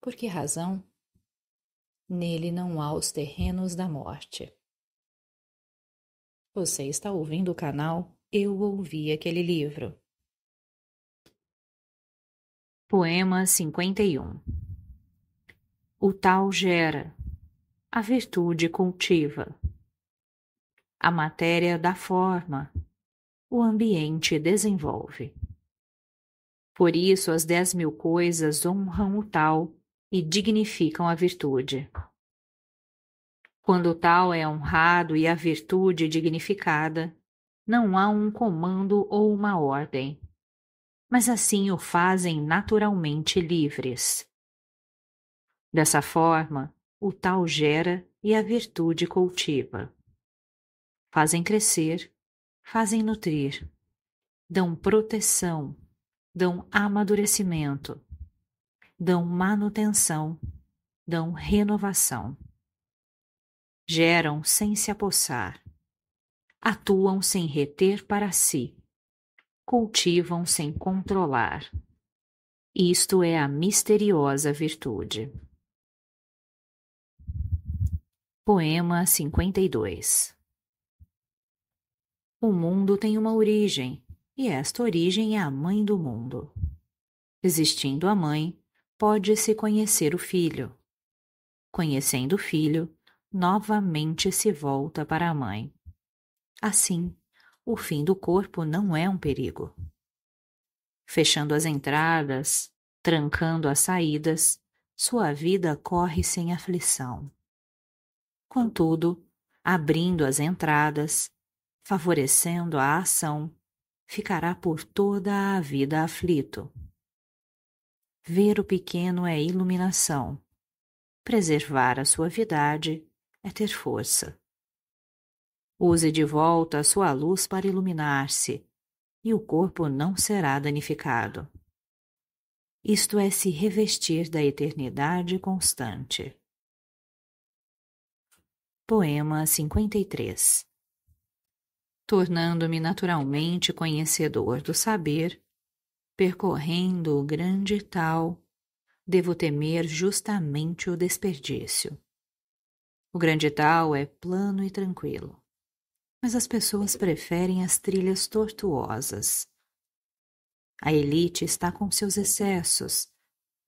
Por que razão? Nele não há os terrenos da morte. Você está ouvindo o canal Eu Ouvi Aquele Livro. Poema 51 O tal gera, a virtude cultiva. A matéria dá forma, o ambiente desenvolve. Por isso, as dez mil coisas honram o tal e dignificam a virtude. Quando o tal é honrado e a virtude dignificada, não há um comando ou uma ordem, mas assim o fazem naturalmente livres. Dessa forma, o tal gera e a virtude cultiva. Fazem crescer, fazem nutrir, dão proteção, dão amadurecimento, dão manutenção, dão renovação. Geram sem se apossar, atuam sem reter para si, cultivam sem controlar. Isto é a misteriosa virtude. Poema 52 O mundo tem uma origem, e esta origem é a mãe do mundo. Existindo a mãe, pode-se conhecer o filho. Conhecendo o filho, novamente se volta para a mãe. Assim, o fim do corpo não é um perigo. Fechando as entradas, trancando as saídas, sua vida corre sem aflição. Contudo, abrindo as entradas, favorecendo a ação, ficará por toda a vida aflito. Ver o pequeno é iluminação. Preservar a suavidade é ter força. Use de volta a sua luz para iluminar-se, e o corpo não será danificado. Isto é se revestir da eternidade constante. Poema 53 tornando-me naturalmente conhecedor do saber, percorrendo o grande tal, devo temer justamente o desperdício. O grande tal é plano e tranquilo, mas as pessoas preferem as trilhas tortuosas. A elite está com seus excessos,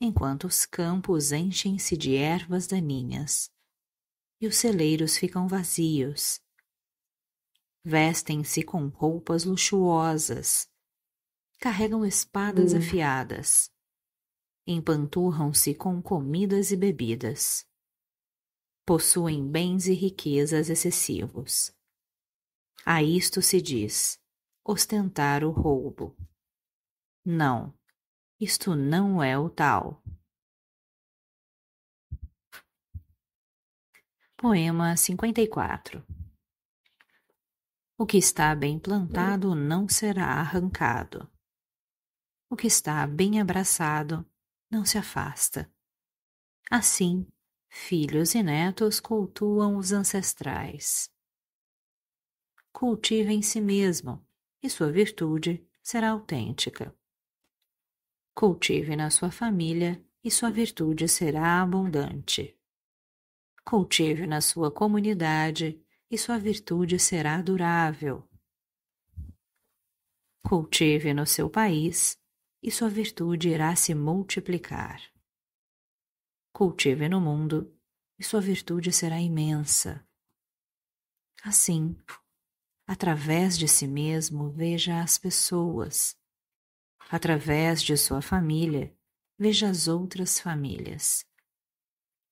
enquanto os campos enchem-se de ervas daninhas e os celeiros ficam vazios vestem-se com roupas luxuosas, carregam espadas hum. afiadas, empanturram-se com comidas e bebidas, possuem bens e riquezas excessivos. A isto se diz ostentar o roubo. Não, isto não é o tal. Poema 54 o que está bem plantado não será arrancado. O que está bem abraçado não se afasta. Assim, filhos e netos cultuam os ancestrais. Cultive em si mesmo, e sua virtude será autêntica. Cultive na sua família, e sua virtude será abundante. Cultive na sua comunidade, e sua virtude será durável. Cultive no seu país e sua virtude irá se multiplicar. Cultive no mundo e sua virtude será imensa. Assim, através de si mesmo, veja as pessoas. Através de sua família, veja as outras famílias.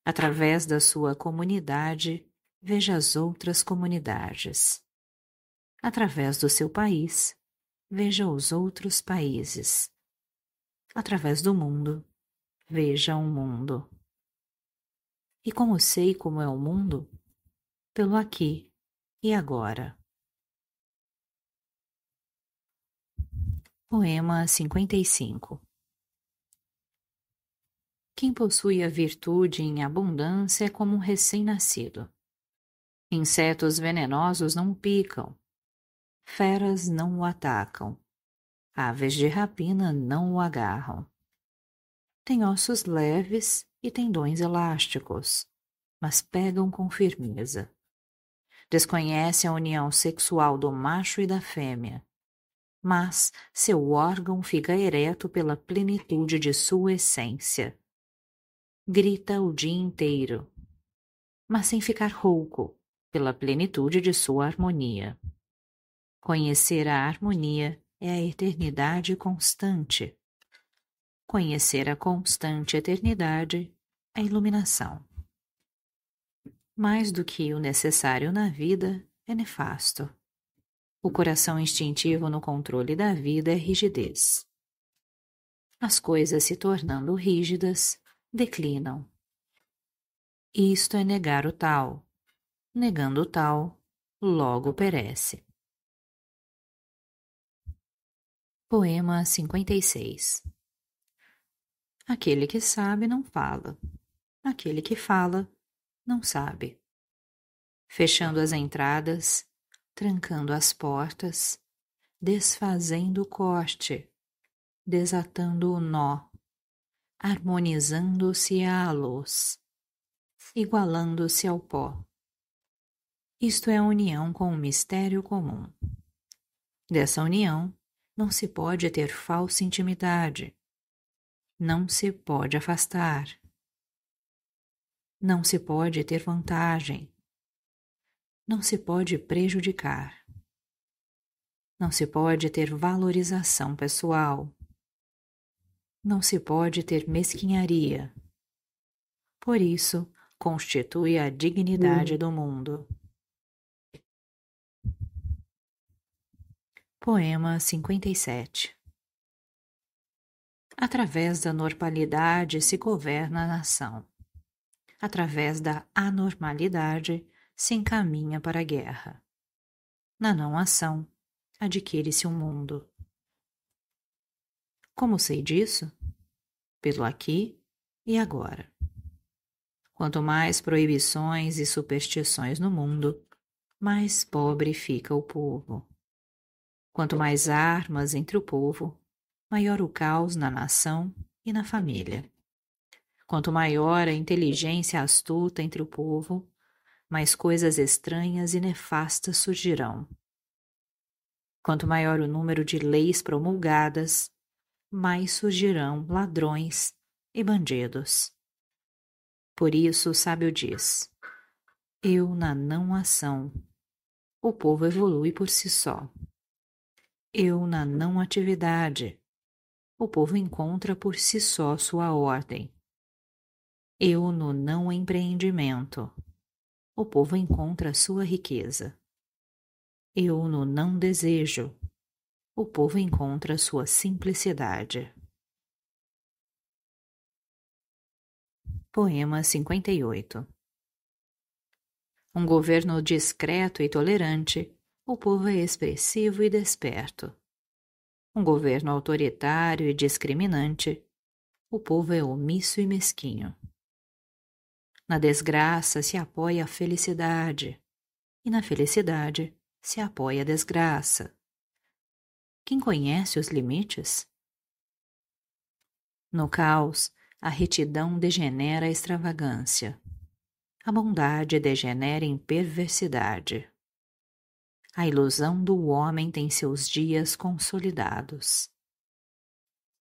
Através da sua comunidade, veja as outras comunidades. Através do seu país, veja os outros países. Através do mundo, veja o um mundo. E como sei como é o mundo? Pelo aqui e agora. Poema 55 Quem possui a virtude em abundância é como um recém-nascido Insetos venenosos não picam. Feras não o atacam. Aves de rapina não o agarram. Tem ossos leves e tendões elásticos, mas pegam com firmeza. Desconhece a união sexual do macho e da fêmea, mas seu órgão fica ereto pela plenitude de sua essência. Grita o dia inteiro, mas sem ficar rouco pela plenitude de sua harmonia. Conhecer a harmonia é a eternidade constante. Conhecer a constante eternidade, é a iluminação. Mais do que o necessário na vida é nefasto. O coração instintivo no controle da vida é rigidez. As coisas se tornando rígidas declinam. Isto é negar o tal, negando o tal, logo perece. Poema 56 Aquele que sabe não fala, aquele que fala não sabe. Fechando as entradas, trancando as portas, desfazendo o corte, desatando o nó, harmonizando-se à luz, igualando-se ao pó, isto é a união com o um mistério comum. Dessa união, não se pode ter falsa intimidade. Não se pode afastar. Não se pode ter vantagem. Não se pode prejudicar. Não se pode ter valorização pessoal. Não se pode ter mesquinharia. Por isso, constitui a dignidade hum. do mundo. Poema 57 Através da normalidade se governa a nação. Através da anormalidade se encaminha para a guerra. Na não-ação, adquire-se um mundo. Como sei disso? Pelo aqui e agora. Quanto mais proibições e superstições no mundo, mais pobre fica o povo. Quanto mais armas entre o povo, maior o caos na nação e na família. Quanto maior a inteligência astuta entre o povo, mais coisas estranhas e nefastas surgirão. Quanto maior o número de leis promulgadas, mais surgirão ladrões e bandidos. Por isso o sábio diz: Eu na não ação. O povo evolui por si só eu na não atividade. O povo encontra por si só sua ordem. Eu no não empreendimento. O povo encontra sua riqueza. Eu no não desejo. O povo encontra sua simplicidade. Poema 58 Um governo discreto e tolerante o povo é expressivo e desperto. Um governo autoritário e discriminante. O povo é omisso e mesquinho. Na desgraça se apoia a felicidade, e na felicidade se apoia a desgraça. Quem conhece os limites? No caos, a retidão degenera a extravagância. A bondade degenera em perversidade. A ilusão do homem tem seus dias consolidados.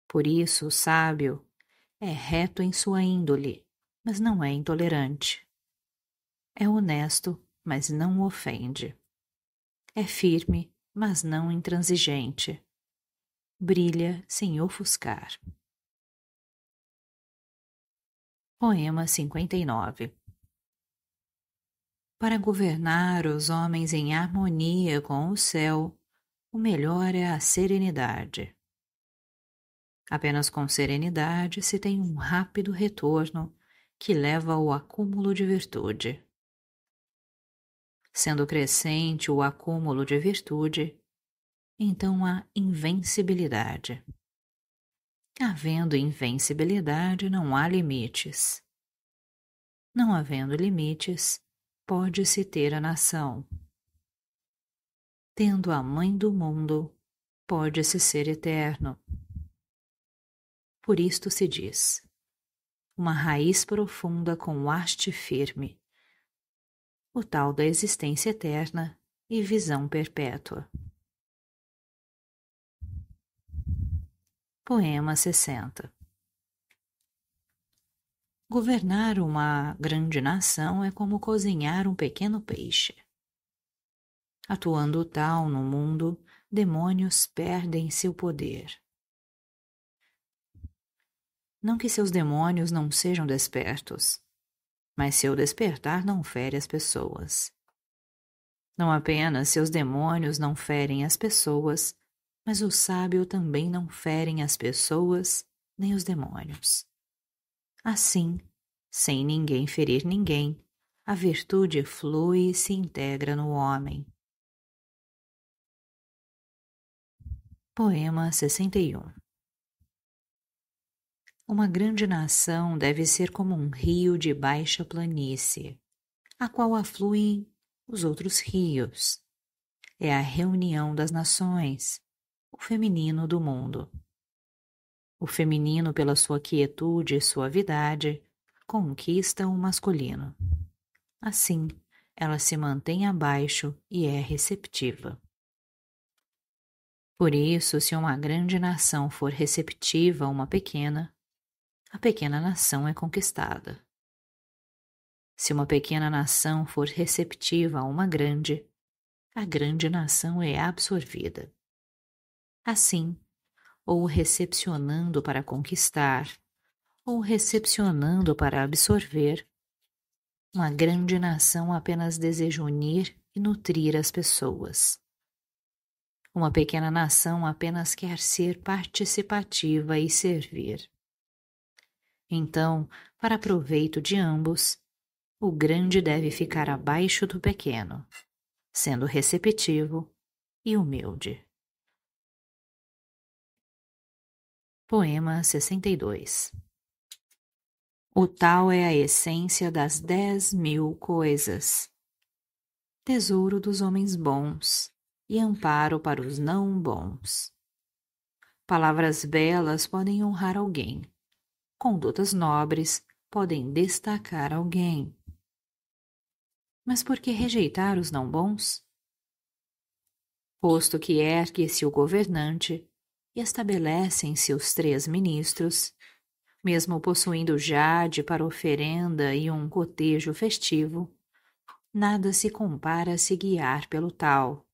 Por isso, o sábio é reto em sua índole, mas não é intolerante. É honesto, mas não ofende. É firme, mas não intransigente. Brilha sem ofuscar. Poema 59 para governar os homens em harmonia com o céu, o melhor é a serenidade. Apenas com serenidade se tem um rápido retorno que leva ao acúmulo de virtude. Sendo crescente o acúmulo de virtude, então há invencibilidade. Havendo invencibilidade, não há limites. Não havendo limites, pode-se ter a nação. Tendo a mãe do mundo, pode-se ser eterno. Por isto se diz: uma raiz profunda com haste firme, o tal da existência eterna e visão perpétua. Poema 60 Governar uma grande nação é como cozinhar um pequeno peixe. Atuando tal no mundo, demônios perdem seu poder. Não que seus demônios não sejam despertos, mas seu despertar não fere as pessoas. Não apenas seus demônios não ferem as pessoas, mas o sábio também não ferem as pessoas nem os demônios. Assim, sem ninguém ferir ninguém, a virtude flui e se integra no homem. Poema 61 Uma grande nação deve ser como um rio de baixa planície, a qual afluem os outros rios. É a reunião das nações, o feminino do mundo. O feminino, pela sua quietude e suavidade, conquista o masculino. Assim, ela se mantém abaixo e é receptiva. Por isso, se uma grande nação for receptiva a uma pequena, a pequena nação é conquistada. Se uma pequena nação for receptiva a uma grande, a grande nação é absorvida. Assim, ou recepcionando para conquistar, ou recepcionando para absorver. Uma grande nação apenas deseja unir e nutrir as pessoas. Uma pequena nação apenas quer ser participativa e servir. Então, para proveito de ambos, o grande deve ficar abaixo do pequeno, sendo receptivo e humilde. Poema 62 O tal é a essência das dez mil coisas, tesouro dos homens bons e amparo para os não bons. Palavras belas podem honrar alguém, condutas nobres podem destacar alguém. Mas por que rejeitar os não bons? Posto que ergue-se o governante, e estabelecem se os três ministros, mesmo possuindo jade para oferenda e um cotejo festivo, nada se compara a se guiar pelo tal.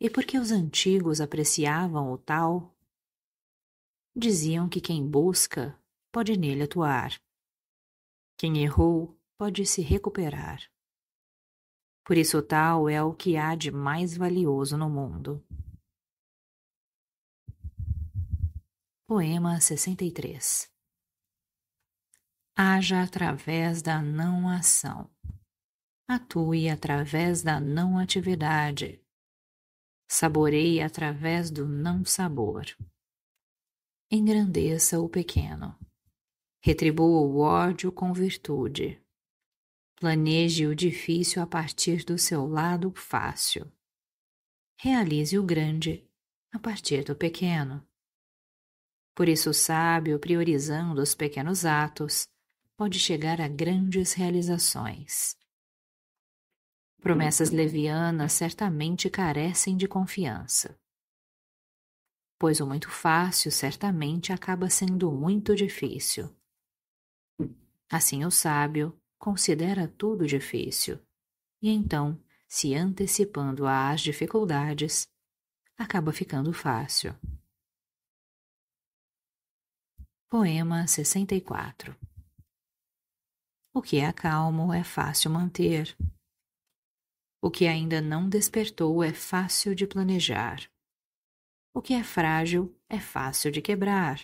E porque os antigos apreciavam o tal, diziam que quem busca pode nele atuar. Quem errou pode se recuperar. Por isso, tal é o que há de mais valioso no mundo. Poema 63 Haja através da não ação. Atue através da não atividade. Saboreie através do não sabor. Engrandeça o pequeno. Retribua o ódio com virtude. Planeje o difícil a partir do seu lado fácil. Realize o grande a partir do pequeno. Por isso, o sábio, priorizando os pequenos atos, pode chegar a grandes realizações. Promessas uhum. levianas certamente carecem de confiança, pois o muito fácil certamente acaba sendo muito difícil. Assim, o sábio considera tudo difícil e então, se antecipando às dificuldades, acaba ficando fácil. Poema 64 O que é calmo é fácil manter. O que ainda não despertou é fácil de planejar. O que é frágil é fácil de quebrar.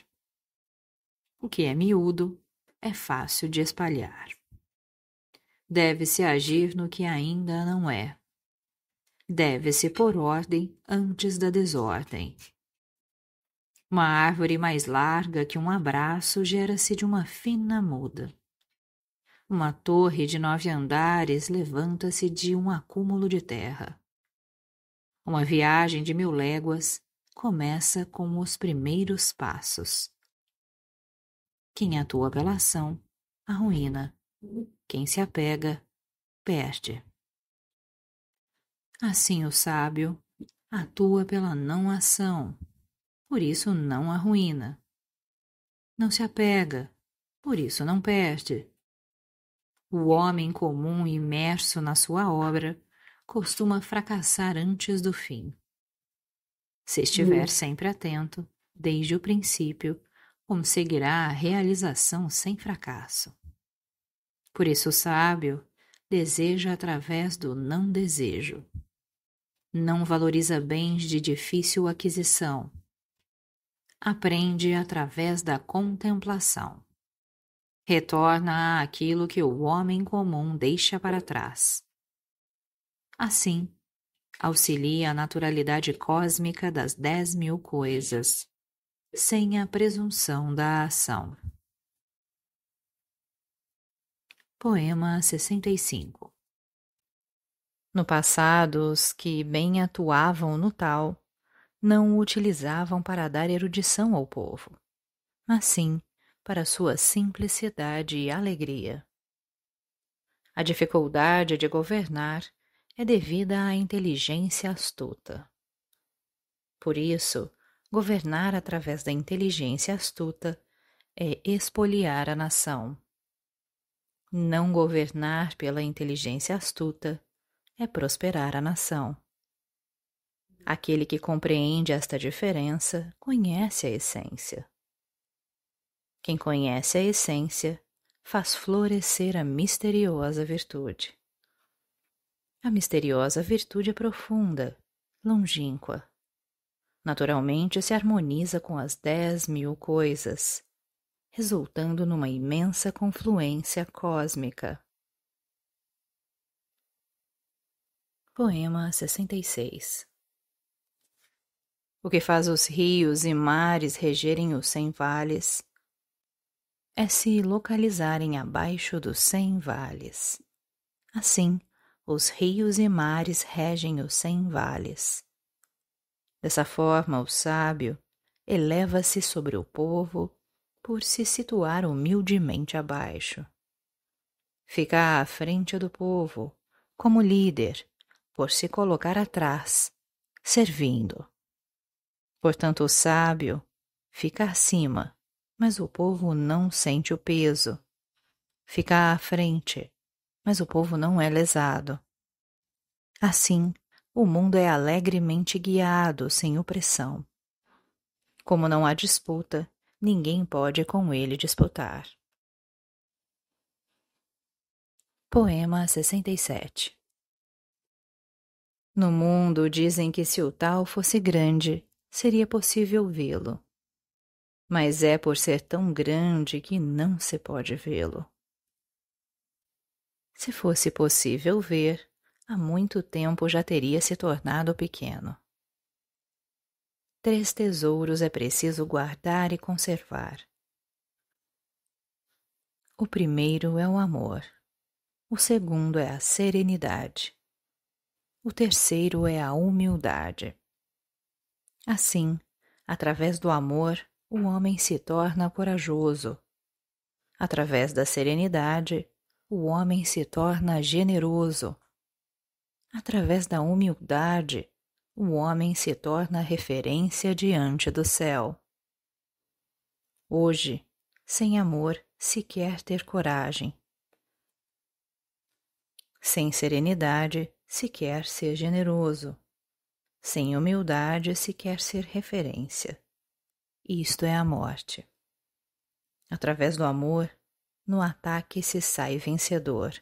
O que é miúdo é fácil de espalhar. Deve-se agir no que ainda não é. Deve-se por ordem antes da desordem. Uma árvore mais larga que um abraço gera-se de uma fina muda. Uma torre de nove andares levanta-se de um acúmulo de terra. Uma viagem de mil léguas começa com os primeiros passos. Quem atua pela ação, arruína. Quem se apega, perde. Assim o sábio atua pela não ação, por isso não arruína. Não se apega, por isso não perde. O homem comum imerso na sua obra costuma fracassar antes do fim. Se estiver hum. sempre atento, desde o princípio, conseguirá a realização sem fracasso. Por isso, o sábio deseja através do não desejo. Não valoriza bens de difícil aquisição, aprende através da contemplação. Retorna àquilo que o homem comum deixa para trás. Assim, auxilia a naturalidade cósmica das dez mil coisas, sem a presunção da ação. Poema 65 No passado, os que bem atuavam no tal não o utilizavam para dar erudição ao povo, mas sim para sua simplicidade e alegria. A dificuldade de governar é devida à inteligência astuta. Por isso, governar através da inteligência astuta é expoliar a nação. Não governar pela inteligência astuta é prosperar a nação. Aquele que compreende esta diferença conhece a essência. Quem conhece a essência faz florescer a misteriosa virtude. A misteriosa virtude é profunda, longínqua. Naturalmente se harmoniza com as dez mil coisas, resultando numa imensa confluência cósmica. Poema 66 o que faz os rios e mares regerem os cem vales, é se localizarem abaixo dos cem vales. Assim, os rios e mares regem os cem vales. Dessa forma, o sábio eleva-se sobre o povo por se situar humildemente abaixo. Fica à frente do povo, como líder, por se colocar atrás, servindo. Portanto, o sábio fica acima, mas o povo não sente o peso. Fica à frente, mas o povo não é lesado. Assim, o mundo é alegremente guiado, sem opressão. Como não há disputa, ninguém pode com ele disputar. Poema 67 No mundo dizem que se o tal fosse grande, seria possível vê-lo. Mas é por ser tão grande que não se pode vê-lo. Se fosse possível ver, há muito tempo já teria se tornado pequeno. Três tesouros é preciso guardar e conservar. O primeiro é o amor, o segundo é a serenidade, o terceiro é a humildade. Assim, através do amor, o homem se torna corajoso. Através da serenidade, o homem se torna generoso. Através da humildade, o homem se torna referência diante do céu. Hoje, sem amor, se quer ter coragem. Sem serenidade, se quer ser generoso. Sem humildade se quer ser referência. Isto é a morte. Através do amor, no ataque se sai vencedor.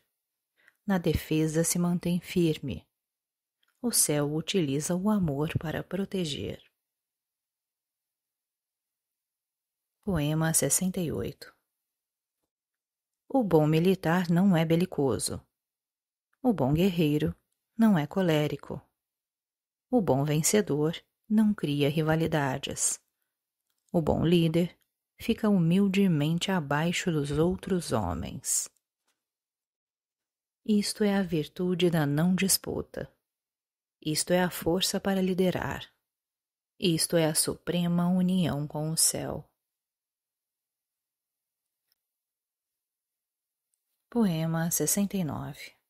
Na defesa se mantém firme. O céu utiliza o amor para proteger. Poema 68 O bom militar não é belicoso. O bom guerreiro não é colérico. O bom vencedor não cria rivalidades. O bom líder fica humildemente abaixo dos outros homens. Isto é a virtude da não disputa. Isto é a força para liderar. Isto é a suprema união com o céu. Poema 69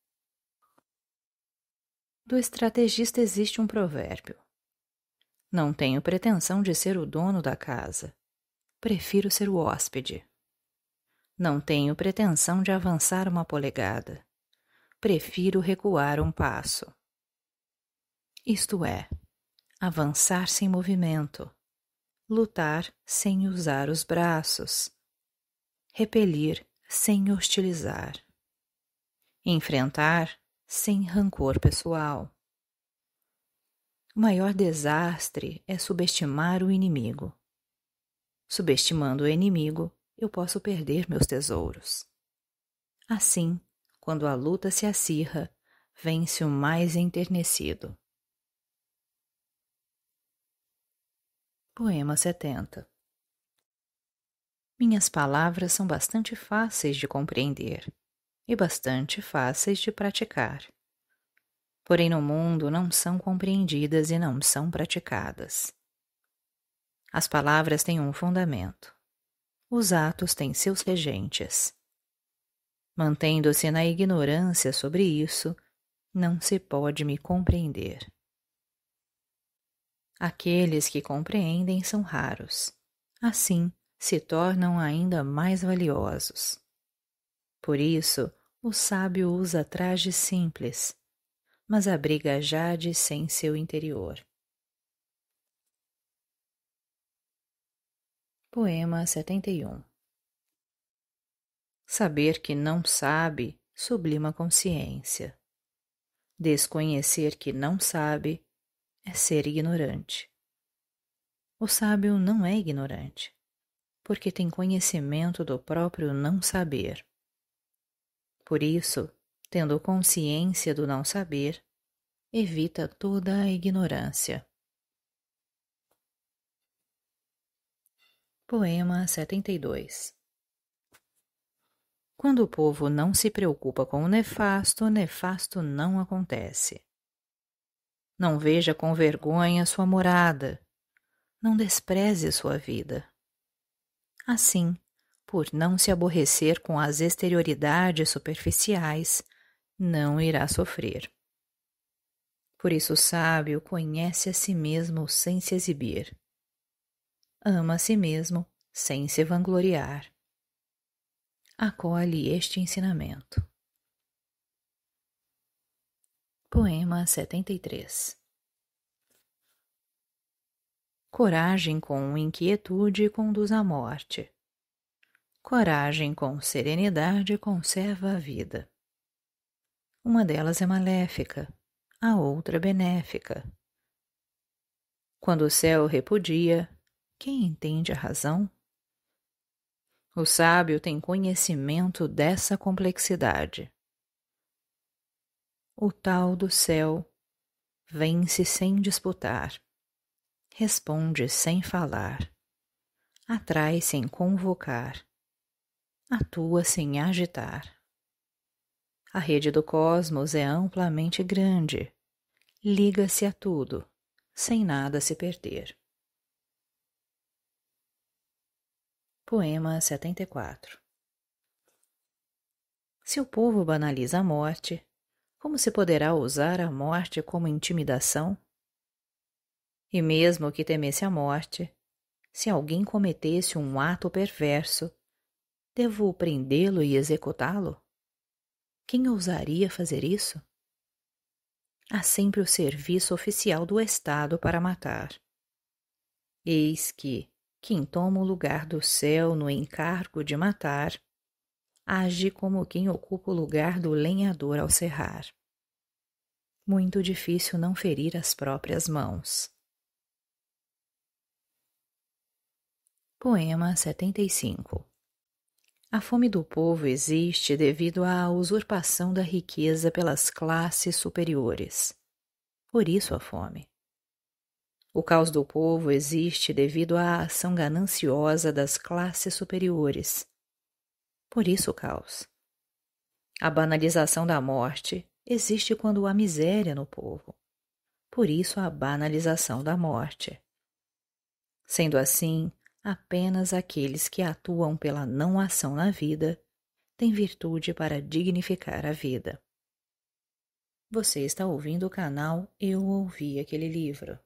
do estrategista existe um provérbio: Não tenho pretensão de ser o dono da casa. Prefiro ser o hóspede. Não tenho pretensão de avançar uma polegada. Prefiro recuar um passo. Isto é, avançar sem movimento, lutar sem usar os braços, repelir sem hostilizar, enfrentar sem rancor pessoal. O maior desastre é subestimar o inimigo. Subestimando o inimigo, eu posso perder meus tesouros. Assim, quando a luta se acirra, vence o mais enternecido. Poema 70 Minhas palavras são bastante fáceis de compreender e bastante fáceis de praticar. Porém, no mundo não são compreendidas e não são praticadas. As palavras têm um fundamento. Os atos têm seus regentes. Mantendo-se na ignorância sobre isso, não se pode me compreender. Aqueles que compreendem são raros. Assim, se tornam ainda mais valiosos. Por isso, o sábio usa trajes simples, mas abriga a Jade sem seu interior. Poema 71 Saber que não sabe sublima consciência. Desconhecer que não sabe é ser ignorante. O sábio não é ignorante, porque tem conhecimento do próprio não saber. Por isso, tendo consciência do não saber, evita toda a ignorância. Poema 72 Quando o povo não se preocupa com o nefasto, o nefasto não acontece. Não veja com vergonha sua morada, não despreze sua vida. Assim, por não se aborrecer com as exterioridades superficiais, não irá sofrer. Por isso, o sábio conhece a si mesmo sem se exibir. Ama a si mesmo sem se vangloriar. Acolhe este ensinamento. Poema 73 Coragem com inquietude conduz à morte. Coragem com serenidade conserva a vida. Uma delas é maléfica, a outra benéfica. Quando o céu repudia, quem entende a razão? O sábio tem conhecimento dessa complexidade. O tal do céu vence sem disputar, responde sem falar, atrai sem convocar atua sem agitar. A rede do cosmos é amplamente grande, liga-se a tudo, sem nada se perder. Poema 74 Se o povo banaliza a morte, como se poderá usar a morte como intimidação? E mesmo que temesse a morte, se alguém cometesse um ato perverso, Devo prendê-lo e executá-lo? Quem ousaria fazer isso? Há sempre o serviço oficial do Estado para matar. Eis que quem toma o lugar do céu no encargo de matar age como quem ocupa o lugar do lenhador ao serrar. Muito difícil não ferir as próprias mãos. Poema 75 a fome do povo existe devido à usurpação da riqueza pelas classes superiores. Por isso a fome. O caos do povo existe devido à ação gananciosa das classes superiores. Por isso o caos. A banalização da morte existe quando há miséria no povo. Por isso a banalização da morte. Sendo assim, apenas aqueles que atuam pela não ação na vida têm virtude para dignificar a vida. Você está ouvindo o canal Eu Ouvi Aquele Livro.